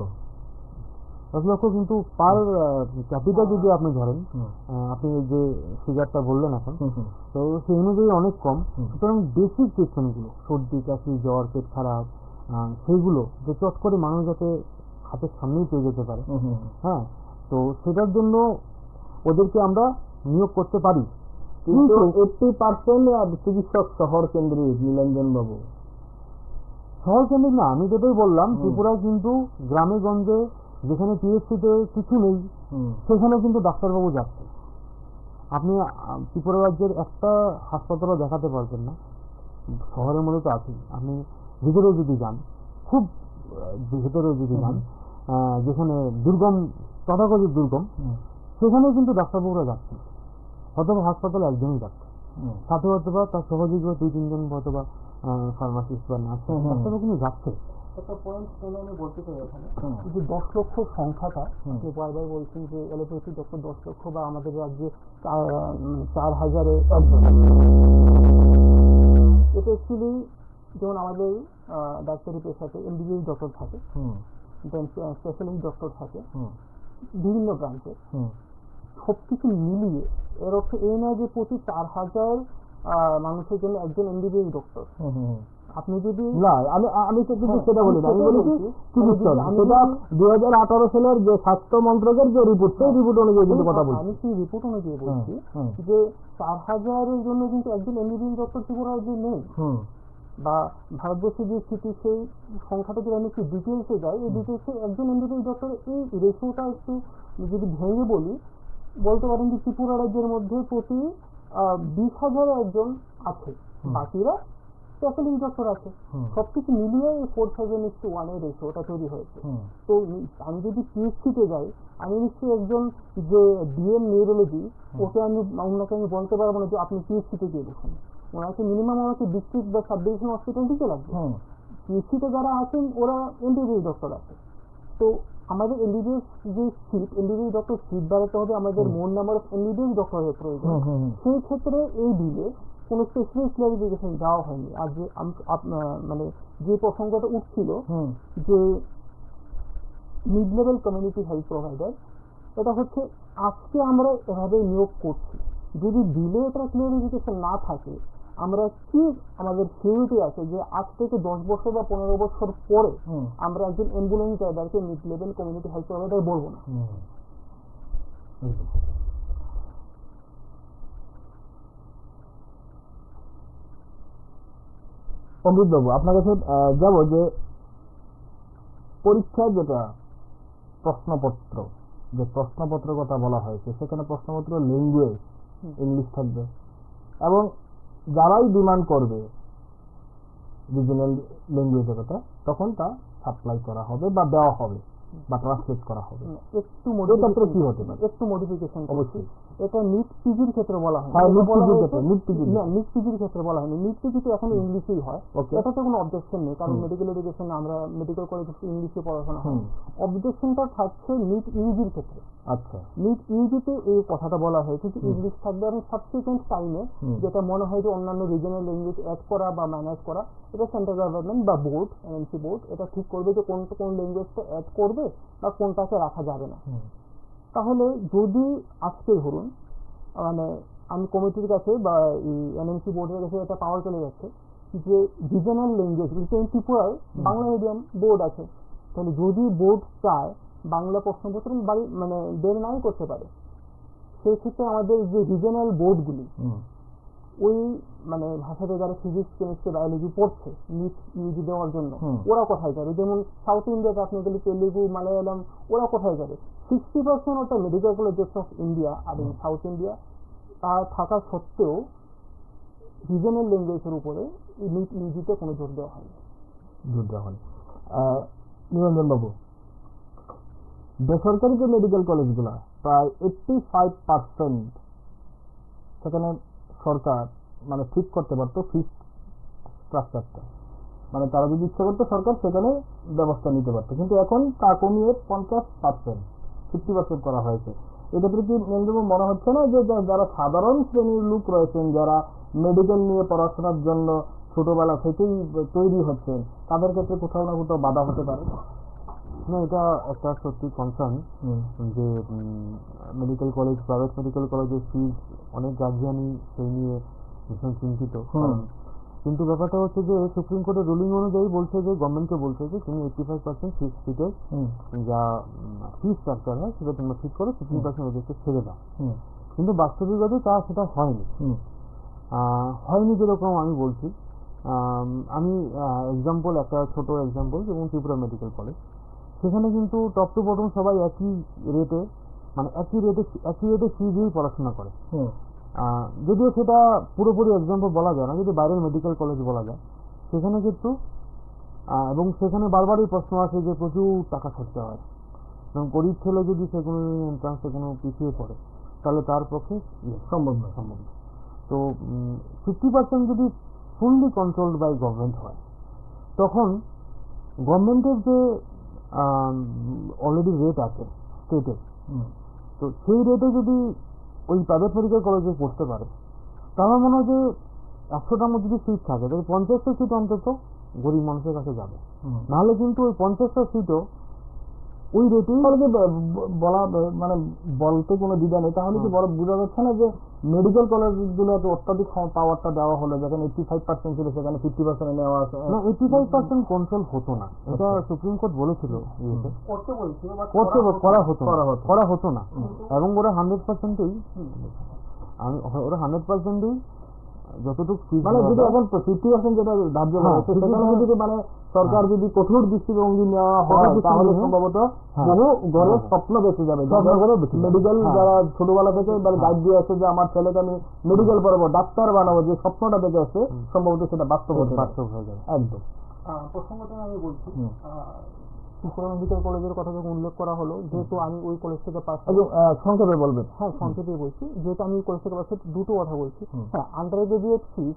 এক লক্ষ কিন্তু পার ক্যাপিটাল যদি আপনি ধরেন আপনি যে ফিগারটা বললেন এখন তো সেই অনুযায়ী অনেক কম সুতরাং বেসিক যে গুলো সর্দি কাশি জ্বর পেট খারাপ সেইগুলো যে চট করে মানুষ যাতে হাতের সামনেই পেয়ে যেতে পারে হ্যাঁ তো সেটার জন্য ওদেরকে আমরা নিয়োগ করতে পারি কিন্তু এইটটি পার্সেন্ট চিকিৎসক শহর কেন্দ্রিক নীলাঞ্জন বাবু শহর কেন্দ্রিক না আমি যেটাই বললাম ত্রিপুরা কিন্তু গ্রামে গঞ্জে যেখানে পিএসসিতে কিছু নেই সেখানে কিন্তু ডাক্তারবাবু যাচ্ছে আপনি ত্রিপুরা রাজ্যের একটা হাসপাতালও দেখাতে পারবেন না শহরের মধ্যে তো আছেই আপনি ভিতরেও যদি যান খুব ভিতরেও যদি যান যেখানে দুর্গম তথাকথিত দুর্গম সেখানেও কিন্তু ডাক্তারবাবুরা যাচ্ছে অথবা হাসপাতালে একজনই ডাক্তার সাথে অথবা তার সহযোগী দুই তিনজন অথবা ফার্মাসিস্ট বা নার্স ডাক্তারবাবু কিন্তু যাচ্ছে একটা পয়েন্ট তাহলে আমি বলতে চাই এখানে যে দশ লক্ষ সংখ্যাটা যে বারবার বলছেন যে অ্যালোপ্যাথি ডক্টর দশ লক্ষ বা আমাদের রাজ্যে চার হাজারে এটা অ্যাকচুয়ালি যেমন আমাদের ডাক্তারি পেশাতে এমবিবিএস ডক্টর থাকে স্পেশালিস্ট ডক্টর থাকে বিভিন্ন ব্রাঞ্চে সব কিছু মিলিয়ে এর অর্থ এই নয় যে প্রতি চার হাজার মানুষের জন্য একজন এমবিবিএস ডক্টর আপনি যদি না আমি আমি হ্যাঁ, কিন্তু সেটা বলি আমি বলি চিকিৎসক সেটা হাজার আঠারো সালের যে স্বাস্থ্য মন্ত্রকের যে রিপোর্ট সেই রিপোর্ট হ্যাঁ, অনুযায়ী কিন্তু কথা বলছি আমি রিপোর্ট অনুযায়ী হ্যাঁ, বলছি যে চার হাজারের জন্য কিন্তু একজন নেই বা ভারতবর্ষে যে স্থিতি সেই সংখ্যাটা যদি আমি একটু ডিটেলসে যাই এই ডিটেলসে একজন এমবিবিএস ডক্টর এই রেশিওটা একটু যদি ভেঙে বলি বলতে পারেন যে ত্রিপুরা রাজ্যের মধ্যে প্রতি বিশ হাজার একজন আছে বাকিরা প্যাকেলিং যশোর আছে সবকিছু মিলিয়ে ফোর থাউজেন্ড ইস টু ওয়ানের রেশো ওটা তৈরি হয়েছে তো আমি যদি পিএইচসিতে যাই আমি নিশ্চয়ই একজন যে ডিএম নিউরোলজি ওকে আমি ওনাকে আমি বলতে পারবো না যে আপনি পিএইচসিতে গিয়ে দেখুন ওনাকে মিনিমাম আমাকে ডিস্ট্রিক্ট বা সাব ডিভিশন হসপিটাল দিতে লাগবে পিএইচসিতে যারা আছেন ওরা এমবিবিএস ডক্টর আছে তো আমাদের এমবিবিএস যে সিট এমবিবিএস ডক্টর সিট বাড়াতে হবে আমাদের মোর নাম্বার অফ এমবিবিএস হতে প্রয়োজন সেই ক্ষেত্রে এই বিলে কোনো টেকনিক ক্লারিফিকেশন দেওয়া হয়নি আর যে মানে যে প্রসঙ্গটা উঠছিল যে mid level community health provider এটা হচ্ছে আজকে আমরা এভাবে নিয়োগ করছি যদি দিলে এটা ক্লিয়ারিফিকেশন না থাকে আমরা কি আমাদের সিউরিটি আছে যে আজ থেকে দশ বছর বা পনেরো বছর পরে আমরা একজন অ্যাম্বুলেন্স ড্রাইভারকে mid level community health provider বলবো না অমৃত বাবু আপনার কাছে যাব যে পরীক্ষা যেটা প্রশ্নপত্র যে প্রশ্নপত্র কথা বলা হয়েছে সেখানে প্রশ্নপত্র ল্যাঙ্গুয়েজ ইংলিশ থাকবে এবং যারাই ডিমান্ড করবে রিজনাল ল্যাঙ্গুয়েজের কথা তখন তা সাপ্লাই করা হবে বা দেওয়া হবে বা ট্রান্সলেট করা হবে একটু মডিফিকেশন কি হতে পারে একটু মডিফিকেশন অবশ্যই এটা নিট পিজির ক্ষেত্রে বলা হয় হ্যাঁ, নিট পিজির ক্ষেত্রে বলা হয়নি নিট পিজি তো এখন ইংলিশেই হয় কোনো অবজেকশন নেই কারণ মেডিকেল এডুকেশন আমরা মেডিকেল ইংলিশে পড়াশোনা হয় অবজেকশনটা থাকছে নিট ইউজির ক্ষেত্রে আচ্ছা নিট ইউজিতে এই কথাটা বলা হয়েছে যে ইংলিশ থাকবে এবং সাবসিকুয়েন্ট টাইমে যেটা মনে হয় যে অন্যান্য রিজনাল ল্যাঙ্গুয়েজ অ্যাড করা বা ম্যানেজ করা এটা সেন্ট্রাল গভর্নমেন্ট বা বোর্ড এমএনসি বোর্ড এটা ঠিক করবে যে কোন কোন ল্যাঙ্গুয়েজটা অ্যাড করবে বা কোনটাকে রাখা যাবে না তাহলে যদি আজকে ধরুন মানে আমি কমিটির কাছে বা এনএমসি বোর্ডের কাছে একটা পাওয়ার চলে যাচ্ছে যে রিজনাল ল্যাঙ্গুয়েজ বিশেষ ত্রিপুরায় বাংলা মিডিয়াম বোর্ড আছে তাহলে যদি বোর্ড চায় বাংলা প্রশ্নপত্র মানে বের নাই করতে পারে সেক্ষেত্রে আমাদের যে রিজনাল বোর্ডগুলি ওই মানে ভাষাতে যারা ফিজিক্স কেমিস্ট্রি বায়োলজি পড়ছে নিট ইউজি দেওয়ার জন্য ওরা কোথায় যাবে যেমন সাউথ ইন্ডিয়াতে আপনি গেলে তেলেগু মালায়ালাম ওরা কোথায় যাবে সিক্সটি পার্সেন্ট ওটা মেডিকেল কলেজেস অফ ইন্ডিয়া আর ইন সাউথ ইন্ডিয়া তা থাকা সত্ত্বেও রিজনাল ল্যাঙ্গুয়েজের উপরে নিট ইউজিতে কোনো জোর দেওয়া হয়নি জোর দেওয়া হয়নি নিরঞ্জনবাবু বেসরকারি যে মেডিকেল কলেজগুলো প্রায় এইট্টি ফাইভ পার্সেন্ট সেখানে সরকার মানে ঠিক করতে পারতো ফিস স্ট্রাকচারটা মানে তারা যদি ইচ্ছা করতো সরকার সেখানে ব্যবস্থা নিতে পারতো কিন্তু এখন তা কমিয়ে পঞ্চাশ পার্সেন্ট ফিফটি পার্সেন্ট করা হয়েছে এটা প্রতি মনে হচ্ছে না যে যারা সাধারণ শ্রেণীর লোক রয়েছেন যারা মেডিকেল নিয়ে পড়াশোনার জন্য ছোটবেলা থেকেই তৈরি হচ্ছেন তাদের ক্ষেত্রে কোথাও না কোথাও বাধা হতে পারে না এটা একটা সত্যি কনসার্ন যে মেডিকেল কলেজ প্রাইভেট মেডিকেল কলেজের ফিজ অনেক গার্জিয়ানই সেই নিয়ে ভীষণ চিন্তিত কিন্তু ব্যাপারটা হচ্ছে যে সুপ্রিম কোর্টের রুলিং অনুযায়ী বলছে যে গভর্নমেন্টকে বলছে যে তুমি এইটটি ফাইভ পার্সেন্ট ফিক্স ফিটের যা ফি স্ট্রাকচার হয় সেটা তোমরা ঠিক করো ফিফটিন পার্সেন্ট ওদেরকে ছেড়ে দাও কিন্তু বাস্তবিকভাবে তা সেটা হয়নি হয়নি যেরকম আমি বলছি আমি এক্সাম্পল একটা ছোট এক্সাম্পল যেমন ত্রিপুরা মেডিকেল কলেজ সেখানে কিন্তু টপ টু বটম সবাই একই রেটে মানে একই রেটে একই রেটে ফি দিয়েই পড়াশোনা করে যদিও সেটা পুরোপুরি এক্সাম্পল বলা যায় না যদি বাইরের মেডিকেল কলেজ বলা যায় সেখানে কিন্তু এবং সেখানে বারবারই প্রশ্ন আসে যে প্রচুর টাকা খরচা হয় এবং গরিব ছেলে যদি সে কোনো এন্ট্রান্সে কোনো পিছিয়ে পড়ে তাহলে তার পক্ষে ইয়ে, সম্ভব না সম্ভব তো ফিফটি পার্সেন্ট যদি ফুললি কন্ট্রোলড বাই গভর্নমেন্ট হয় তখন গভর্নমেন্টের যে অলরেডি রেট আছে স্টেটের তো সেই রেটে যদি ওই প্রাইভেট মেডিকেল কলেজে পড়তে পারে তো আমার মনে হয় যে একশোটার মধ্যে যদি সিট থাকে তাহলে পঞ্চাশটা সিট অন্তত গরিব মানুষের কাছে যাবে নাহলে কিন্তু ওই পঞ্চাশটা সিটও ওই রেটিং বলা মানে বলতে কোনো দ্বিধা নেই তাহলে কি বড় বোঝা যাচ্ছে না যে মেডিকেল কলেজগুলোতে অত্যাধিক পাওয়ারটা দেওয়া হলো যেখানে এইটি ফাইভ পার্সেন্ট ছিল সেখানে ফিফটি পার্সেন্ট নেওয়া আছে না এইটি ফাইভ পার্সেন্ট কন্ট্রোল হতো না এটা আচ্ছা। সুপ্রিম কোর্ট বলেছিল করতে করা হতো করা হতো না এবং ওরা হান্ড্রেড পার্সেন্টেই আমি ওরা হান্ড্রেড মানে, হ্যাঁ, মানে সরকার হ্যাঁ। যদি কঠোর দৃষ্টিভঙ্গি নেওয়া হয় তাহলে সম্ভবত হ্যাঁ। বহু ঘরের স্বপ্ন বেঁচে যাবে মেডিকেল যারা ছোটবেলা থেকে মানে গাইড দিয়ে আছে যে আমার ছেলেকে আমি মেডিকেল পড়াবো ডাক্তার বানাবো যে স্বপ্নটা দেখে আসে সম্ভবত সেটা বাস্তব বাস্তব হয়ে যাবে একদম প্রসঙ্গটা আমি বলছি ইসলামের ভিতর কলেজের কথা যখন উল্লেখ করা হলো যেহেতু আমি ওই কলেজ থেকে পাস আচ্ছা, সংক্ষেপে বলবেন হ্যাঁ সংক্ষেপে বলছি যেহেতু আমি কলেজ থেকে পাস দুটো কথা বলছি হ্যাঁ আন্ডার গ্রাজুয়েট ফিস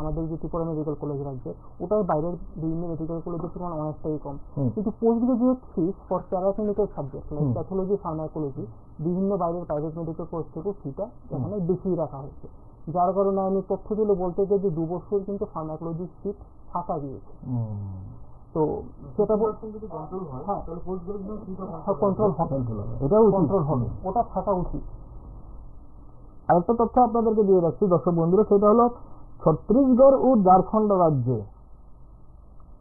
আমাদের যে ত্রিপুরা মেডিকেল কলেজ ওটার বাইরের বিভিন্ন মেডিকেল কলেজের তুলনায় অনেকটাই কম কিন্তু post graduate fees for paraclinical subject like pathology pharmacology বিভিন্ন বাইরের প্রাইভেট মেডিকেল কলেজ থেকে ফিটা এখানে বেশি রাখা হয়েছে যার কারণে আমি তথ্যগুলো বলতে গিয়ে যে দু বছর কিন্তু ফার্মাকোলজি সিট ফাঁকা দিয়েছে তো সেটা হ্যাঁ। কন্ট্রোল হ্যাঁ, হবে এটাও কন্ট্রোল হবে ওটা থাকা উচিত আরেকটা তথ্য আপনাদেরকে দিয়ে রাখছি দর্শক বন্ধুরা সেটা হলো ছত্তিশগড় ও ঝাড়খণ্ড রাজ্যে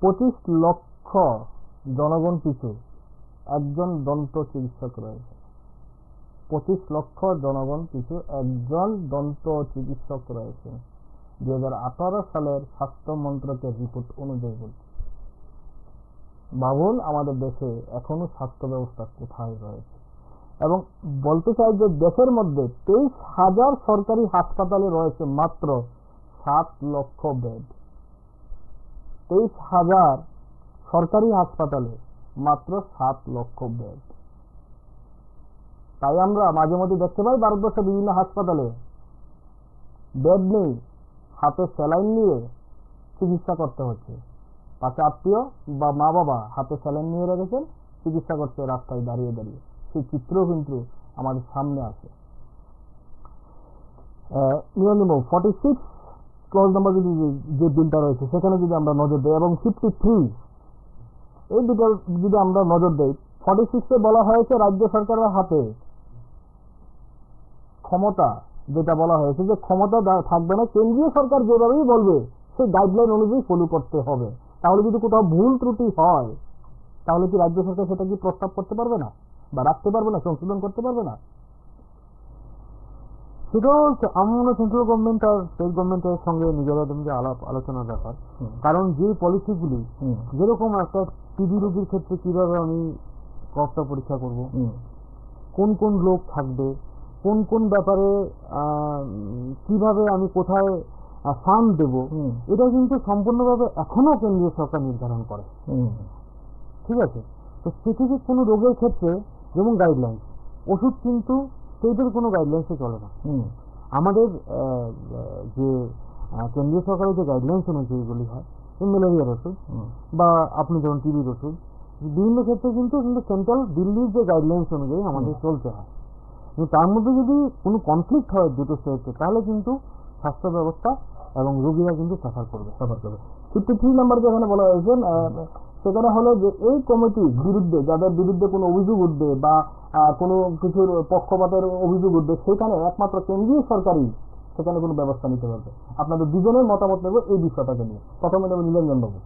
পঁচিশ লক্ষ জনগণ পিছু একজন দন্ত চিকিৎসক রয়েছে পঁচিশ লক্ষ জনগণ পিছু একজন দন্ত চিকিৎসক রয়েছে দুই সালের স্বাস্থ্য মন্ত্রকের রিপোর্ট অনুযায়ী বলছে ভাবুন আমাদের দেশে এখনো স্বাস্থ্য ব্যবস্থা কোথায় রয়েছে এবং বলতে চাই যে দেশের মধ্যে তেইশ হাজার সরকারি হাসপাতালে রয়েছে মাত্র সাত লক্ষ বেড তেইশ হাজার সরকারি হাসপাতালে মাত্র সাত লক্ষ বেড তাই আমরা মাঝে মধ্যে দেখতে পাই ভারতবর্ষে বিভিন্ন হাসপাতালে বেড নেই হাতে স্যালাইন নিয়ে চিকিৎসা করতে হচ্ছে পাশে আত্মীয় বা মা বাবা হাতে স্যালেন নিয়ে রেখেছেন চিকিৎসা করছে রাস্তায় দাঁড়িয়ে দাঁড়িয়ে সেই চিত্র কিন্তু আমাদের সামনে আছে নিয়ে নেব ফর্টি সিক্স ক্লজ নাম্বার যদি যে বিলটা রয়েছে সেখানে যদি আমরা নজর দিই এবং ফিফটি থ্রি এই যদি আমরা নজর দিই ফর্টি সিক্সে বলা হয়েছে রাজ্য সরকারের হাতে ক্ষমতা যেটা বলা হয়েছে যে ক্ষমতা থাকবে না কেন্দ্রীয় সরকার যেভাবেই বলবে সেই গাইডলাইন অনুযায়ী ফলো করতে হবে তাহলে যদি কোথাও ভুল ত্রুটি হয় তাহলে কি রাজ্য সরকার সেটা কি প্রস্তাব করতে পারবে না বা রাখতে পারবে না সংশোধন করতে পারবে না সেটা হচ্ছে আমার মনে সেন্ট্রাল গভর্নমেন্ট আর স্টেট গভর্নমেন্টের সঙ্গে নিজেরা তুমি আলাপ আলোচনার ব্যাপার কারণ যে পলিসিগুলি যেরকম একটা টিবি রোগীর ক্ষেত্রে কিভাবে আমি কফটা পরীক্ষা করব কোন কোন লোক থাকবে কোন কোন ব্যাপারে কিভাবে আমি কোথায় ফান্ড দেব এটা কিন্তু সম্পূর্ণভাবে এখনো কেন্দ্রীয় সরকার নির্ধারণ করে ঠিক আছে তো স্পেসিফিক কোনো রোগের ক্ষেত্রে যেমন গাইডলাইন ওষুধ কিন্তু সেইটার কোনো গাইডলাইন্সে চলে না আমাদের যে কেন্দ্রীয় সরকারের যে গাইডলাইন্স অনুযায়ীগুলি হয় ম্যালেরিয়ার ওষুধ বা আপনি যেমন টিবির ওষুধ বিভিন্ন ক্ষেত্রে কিন্তু কিন্তু সেন্ট্রাল দিল্লির যে গাইডলাইন্স অনুযায়ী আমাদের চলতে হয় কিন্তু তার মধ্যে যদি কোনো কনফ্লিক্ট হয় দুটো স্টেটে তাহলে কিন্তু স্বাস্থ্য ব্যবস্থা এবং রুগীরা কিন্তু সাফার করবে সাফার করবে ফিফটি থ্রি নাম্বার যেখানে বলা হয়েছে সেখানে হলো যে এই কমিটির বিরুদ্ধে যাদের বিরুদ্ধে কোনো অভিযোগ উঠবে বা কোনো কিছুর পক্ষপাতের অভিযোগ উঠবে সেখানে একমাত্র কেন্দ্রীয় সরকারই সেখানে কোনো ব্যবস্থা নিতে পারবে আপনাদের দুজনের মতামত নেব এই বিষয়টাকে নিয়ে প্রথমে নেব নিরঞ্জন বাবু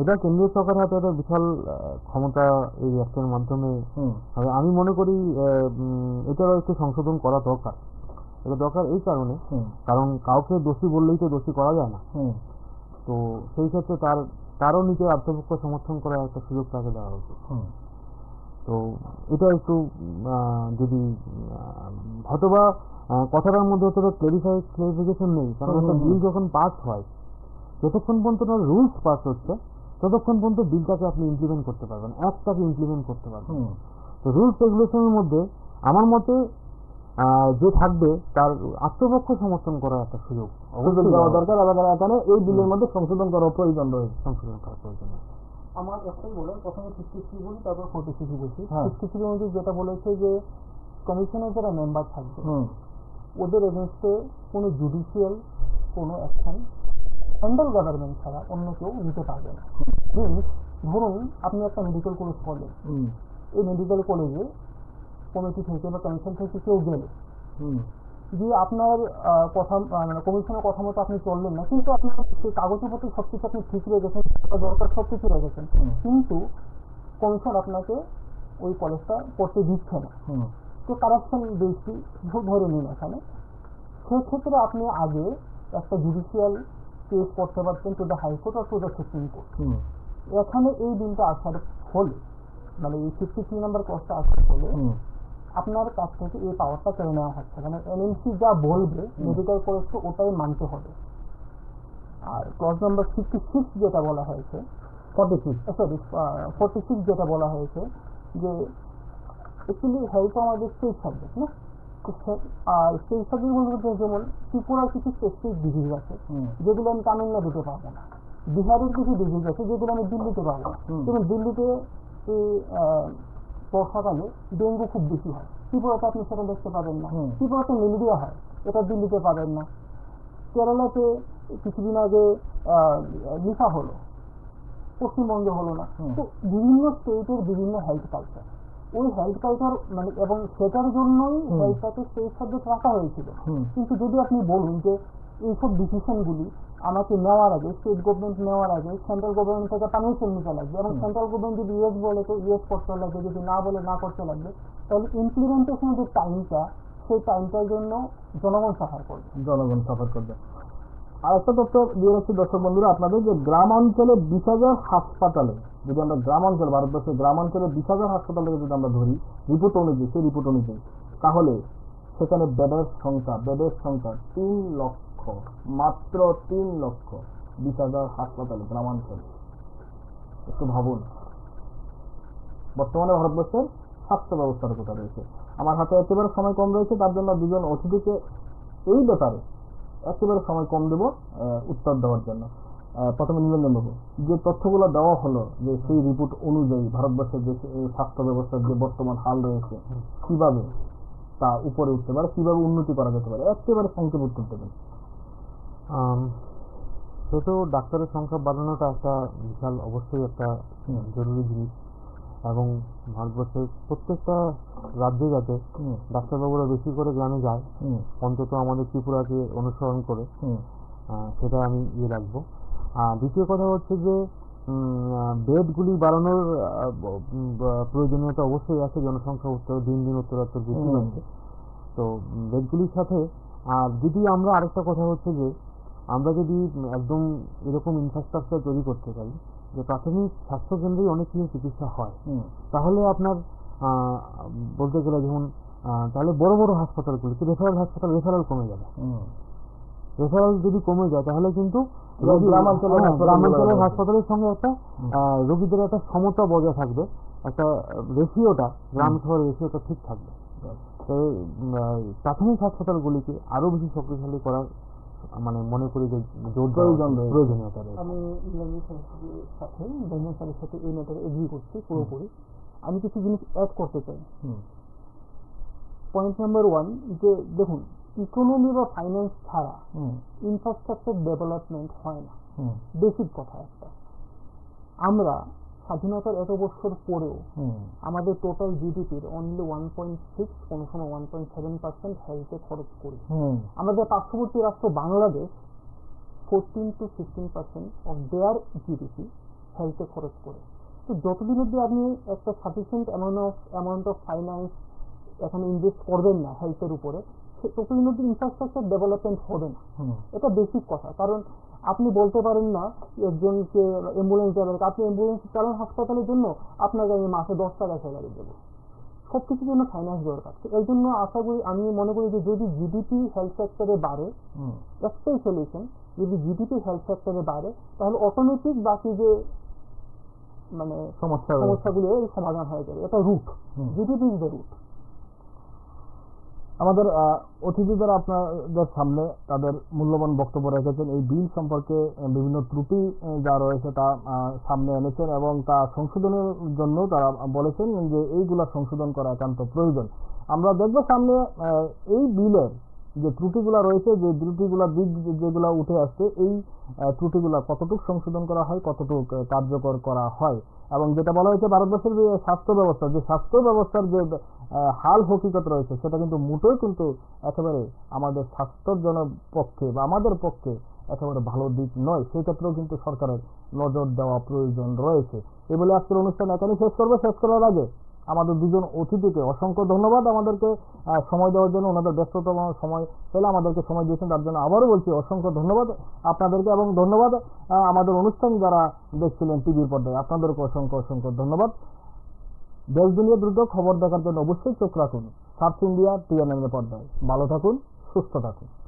এটা কেন্দ্রীয় সরকার হাতে একটা বিশাল ক্ষমতা এই অ্যাক্টের মাধ্যমে আমি মনে করি এটারও একটু সংশোধন করা দরকার এটা দরকার এই কারণে কারণ কাউকে দোষী বললেই তো দোষী করা যায় না তো সেই ক্ষেত্রে তার তারও নিজের আত্মপক্ষ সমর্থন করার একটা সুযোগ তাকে দেওয়া হয়েছে তো এটা একটু যদি হয়তোবা কথাটার মধ্যে তো ক্লেরিফাই ক্লেরিফিকেশন নেই কারণ একটা বিল যখন পাস হয় যতক্ষণ পর্যন্ত রুলস পাস হচ্ছে ততক্ষণ পর্যন্ত বিলটাকে আপনি ইমপ্লিমেন্ট করতে পারবেন অ্যাপটাকে ইমপ্লিমেন্ট করতে পারবেন তো রুলস রেগুলেশনের মধ্যে আমার মতে যে থাকবে তার আত্মপক্ষ সমর্থন করার একটা সুযোগ দেওয়া দরকার আলাদা এই বিলের মধ্যে সংশোধন প্রয়োজন রয়েছে সংশোধন প্রয়োজন আমার একটাই প্রথমে বলি তারপর ফোর্টি থ্রি বলছি থ্রি হ্যাঁ। অনুযায়ী যেটা বলেছে যে কমিশনের যারা মেম্বার থাকবে ওদের এগেনস্টে কোনো জুডিশিয়াল কোনো অ্যাকশন সেন্ট্রাল গভর্নমেন্ট ছাড়া অন্য কেউ নিতে পারবে না ধরুন আপনি একটা মেডিকেল কলেজ করলেন এই মেডিকেল কলেজে কমিটি থেকে বা কমিশন থেকে কেউ গেলে যে আপনার কথা মানে কমিশনের কথা মতো আপনি চললেন না কিন্তু আপনার সেই সব সবকিছু আপনি ঠিক রেখেছেন দরকার সবকিছু রেখেছেন কিন্তু কমিশন আপনাকে ওই কলেজটা পড়তে দিচ্ছে না তো কারাপশন বেশি ধরে নিন এখানে সেক্ষেত্রে আপনি আগে একটা জুডিশিয়াল কেস করতে পারতেন to the high court or to the supreme court এখানে এই বিলটা আসার ফলে মানে এই ফিফটি থ্রি নাম্বার কোর্সটা আসার ফলে আপনার কাছ থেকে এই পাওয়ারটা কেড়ে নেওয়া হচ্ছে মানে এনএমসি যা বলবে মেডিকেল কলেজকে ওটাই মানতে হবে আর ক্লস নাম্বার ফিফটি সিক্স যেটা বলা হয়েছে forty six sorry forty six যেটা বলা হয়েছে যে অ্যাকচুয়ালি হেলথ আমাদের সেই সাবজেক্ট না আর সেই যেমন ত্রিপুরার কিছু স্পেসিফিক ডিজিজ আছে যেগুলো আমি তামিলনাড়ুতে পাবো না বিহারের কিছু ডিজিজ আছে যেগুলো আমি দিল্লিতে পাবো না যেমন দিল্লিতে এই বর্ষাকালে ডেঙ্গু খুব বেশি হয় ত্রিপুরাতে আপনি সেটা দেখতে পাবেন না ত্রিপুরাতে ম্যালেরিয়া হয় এটা দিল্লিতে পাবেন না কেরালাতে কিছুদিন আগে নিশা হলো পশ্চিমবঙ্গে হলো না তো বিভিন্ন স্টেটের বিভিন্ন হেলথ কালচার ওই হেলথ কালচার মানে এবং সেটার জন্যই হেলথটাকে সেই সাবজেক্ট রাখা হয়েছিল কিন্তু যদি আপনি বলুন যে এইসব ডিসিশনগুলি আমাকে নেওয়ার আগে স্টেট গভর্নমেন্ট নেওয়ার আগে সেন্ট্রাল গভর্নমেন্ট থেকে পারমিশন নিতে লাগবে এবং সেন্ট্রাল গভর্নমেন্ট যদি ইয়েস বলে তো ইয়েস করতে লাগবে যদি না বলে না করতে লাগবে তাহলে ইমপ্লিমেন্টেশনের যে টাইমটা সেই টাইমটার জন্য জনগণ সাফার করবে জনগণ সাফার করবে আর তথ্য দিয়ে রাখছি দর্শক বন্ধুরা আপনাদের যে গ্রাম অঞ্চলে বিশ হাজার হাসপাতালে যদি আমরা গ্রাম অঞ্চল ভারতবর্ষের গ্রাম অঞ্চলে বিশ হাজার হাসপাতালে যদি আমরা ধরি রিপোর্ট অনুযায়ী সেই রিপোর্ট অনুযায়ী তাহলে সেখানে বেডের সংখ্যা বেডের সংখ্যা তিন লক্ষ মাত্র তিন লক্ষ বিশ হাজার হাসপাতালে গ্রামাঞ্চলে একটু ভাবুন বর্তমানে ভারতবর্ষের স্বাস্থ্য ব্যবস্থার কথা রয়েছে আমার হাতে একেবারে সময় কম রয়েছে তার জন্য দুজন অতিথিকে এই ব্যাপারে একেবারে সময় কম দেব উত্তর দেওয়ার জন্য প্রথমে নিরঞ্জন দেবো যে তথ্যগুলো দেওয়া হলো যে সেই রিপোর্ট অনুযায়ী ভারতবর্ষের যে স্বাস্থ্য ব্যবস্থার যে বর্তমান হাল রয়েছে কিভাবে তা উপরে উঠতে পারে কিভাবে উন্নতি করা যেতে পারে একেবারে সংক্ষেপ উত্তর দেবেন সেহেতু ডাক্তারের সংখ্যা বাড়ানোটা একটা বিশাল অবশ্যই একটা জরুরি জিনিস এবং ভারতবর্ষের প্রত্যেকটা রাজ্যে যাতে ডাক্তারবাবুরা বেশি করে গ্রামে যায় অন্তত আমাদের ত্রিপুরাকে অনুসরণ করে সেটা আমি ইয়ে রাখবো আর দ্বিতীয় কথা হচ্ছে যে বেডগুলি বাড়ানোর প্রয়োজনীয়তা অবশ্যই আছে জনসংখ্যা উত্তর দিন দিন উত্তরোত্তর বৃদ্ধি পাচ্ছে তো বেডগুলির সাথে আর যদি আমরা আরেকটা কথা হচ্ছে যে আমরা যদি একদম এরকম ইনফ্রাস্ট্রাকচার তৈরি করতে পারি যে প্রাথমিক স্বাস্থ্যকেন্দ্রেই অনেক কিছু চিকিৎসা হয় তাহলে আপনার বলতে গেলে যেমন তাহলে বড় বড় হাসপাতালগুলো রেফারেল হাসপাতাল রেফারেল কমে যাবে রেফারেল যদি কমে যায় তাহলে কিন্তু গ্রামাঞ্চলের হ্যাঁ, হাসপাতালের সঙ্গে একটা রোগীদের একটা সমতা বজায় থাকবে একটা রেশিওটা গ্রাম শহরের রেশিওটা ঠিক থাকবে তো প্রাথমিক হাসপাতালগুলিকে আরও বেশি শক্তিশালী করার মানে মনে করি যে জোর প্রয়োজনীয়তা রয়েছে আমি ইন্দ্রজিৎ সাথে ইন্দ্রজিৎ স্যারের সাথে এই ম্যাটারে এগ্রি করছি পুরোপুরি আমি কিছু জিনিস অ্যাড করতে চাই পয়েন্ট নাম্বার ওয়ান যে দেখুন ইকোনমি বা ফাইন্যান্স ছাড়া ইনফ্রাস্ট্রাকচার ডেভেলপমেন্ট হয় না বেসিক কথা একটা আমরা স্বাধীনতার এত বছর পরেও আমাদের টোটাল জিডিপির অনলি ওয়ান পয়েন্ট সিক্স কোনো সময় ওয়ান পয়েন্ট সেভেন পার্সেন্ট হেলথে খরচ করি আমাদের পার্শ্ববর্তী রাষ্ট্র Bangladesh fourteen to fifteen percent of their GDP হেলথে খরচ করে তো যতদিন অব্দি আপনি একটা sufficient amount of amount of finance এখন ইনভেস্ট করবেন না হেলথের উপরে ততদিন অব্দি ইনফ্রাস্ট্রাকচার ডেভেলপমেন্ট হবে না এটা বেসিক কথা কারণ আপনি বলতে পারেন না একজনকে অ্যাম্বুলেন্স যাবেন আপনি অ্যাম্বুলেন্স চালান হাসপাতালের জন্য আপনাকে আমি মাসে দশ টাকা স্যালারি দেবো সব কিছুর জন্য ফাইন্যান্স দরকার এই জন্য আশা করি আমি মনে করি যে যদি জিডিপি হেলথ সেক্টরে বাড়ে একটাই সলিউশন যদি জিডিপি হেলথ সেক্টরে বাড়ে তাহলে অটোমেটিক বাকি যে মানে সমস্যা সমস্যাগুলো সমাধান হয়ে যাবে এটা root GDP is the root আমাদের অতিথি যারা আপনাদের সামনে তাদের মূল্যবান বক্তব্য রেখেছেন এই বিল সম্পর্কে বিভিন্ন ত্রুটি যা রয়েছে তা সামনে এনেছেন এবং তা সংশোধনের জন্য তারা বলেছেন যে এইগুলা সংশোধন করা একান্ত প্রয়োজন আমরা দেখব সামনে এই বিলের যে ত্রুটিগুলো রয়েছে যে ত্রুটিগুলো বীজ যেগুলো উঠে আসছে এই ত্রুটিগুলো কতটুক সংশোধন করা হয় কতটুক কার্যকর করা হয় এবং যেটা বলা হয়েছে ভারতবর্ষের যে স্বাস্থ্য ব্যবস্থা যে স্বাস্থ্য ব্যবস্থার যে হাল হকিকত রয়েছে সেটা কিন্তু মোটেও কিন্তু একেবারে আমাদের স্বাস্থ্যর জন্য পক্ষে বা আমাদের পক্ষে একেবারে ভালো দিক নয় সেক্ষেত্রেও কিন্তু সরকারের নজর দেওয়া প্রয়োজন রয়েছে এ বলে আজকের অনুষ্ঠান এখানে শেষ করবো শেষ করার আগে আমাদের দুজন অতিথিকে অসংখ্য ধন্যবাদ আমাদেরকে সময় দেওয়ার জন্য ওনাদের ব্যস্ততম সময় পেলে আমাদেরকে সময় দিয়েছেন তার জন্য আবারও বলছি অসংখ্য ধন্যবাদ আপনাদেরকে এবং ধন্যবাদ আমাদের অনুষ্ঠান যারা দেখছিলেন টিভির পর্দায় আপনাদেরকে অসংখ্য অসংখ্য ধন্যবাদ দেশ দুনিয়া দ্রুত খবর দেখার জন্য অবশ্যই চোখ রাখুন সার্চ ইন্ডিয়া টিএনএম পর্দায় ভালো থাকুন সুস্থ থাকুন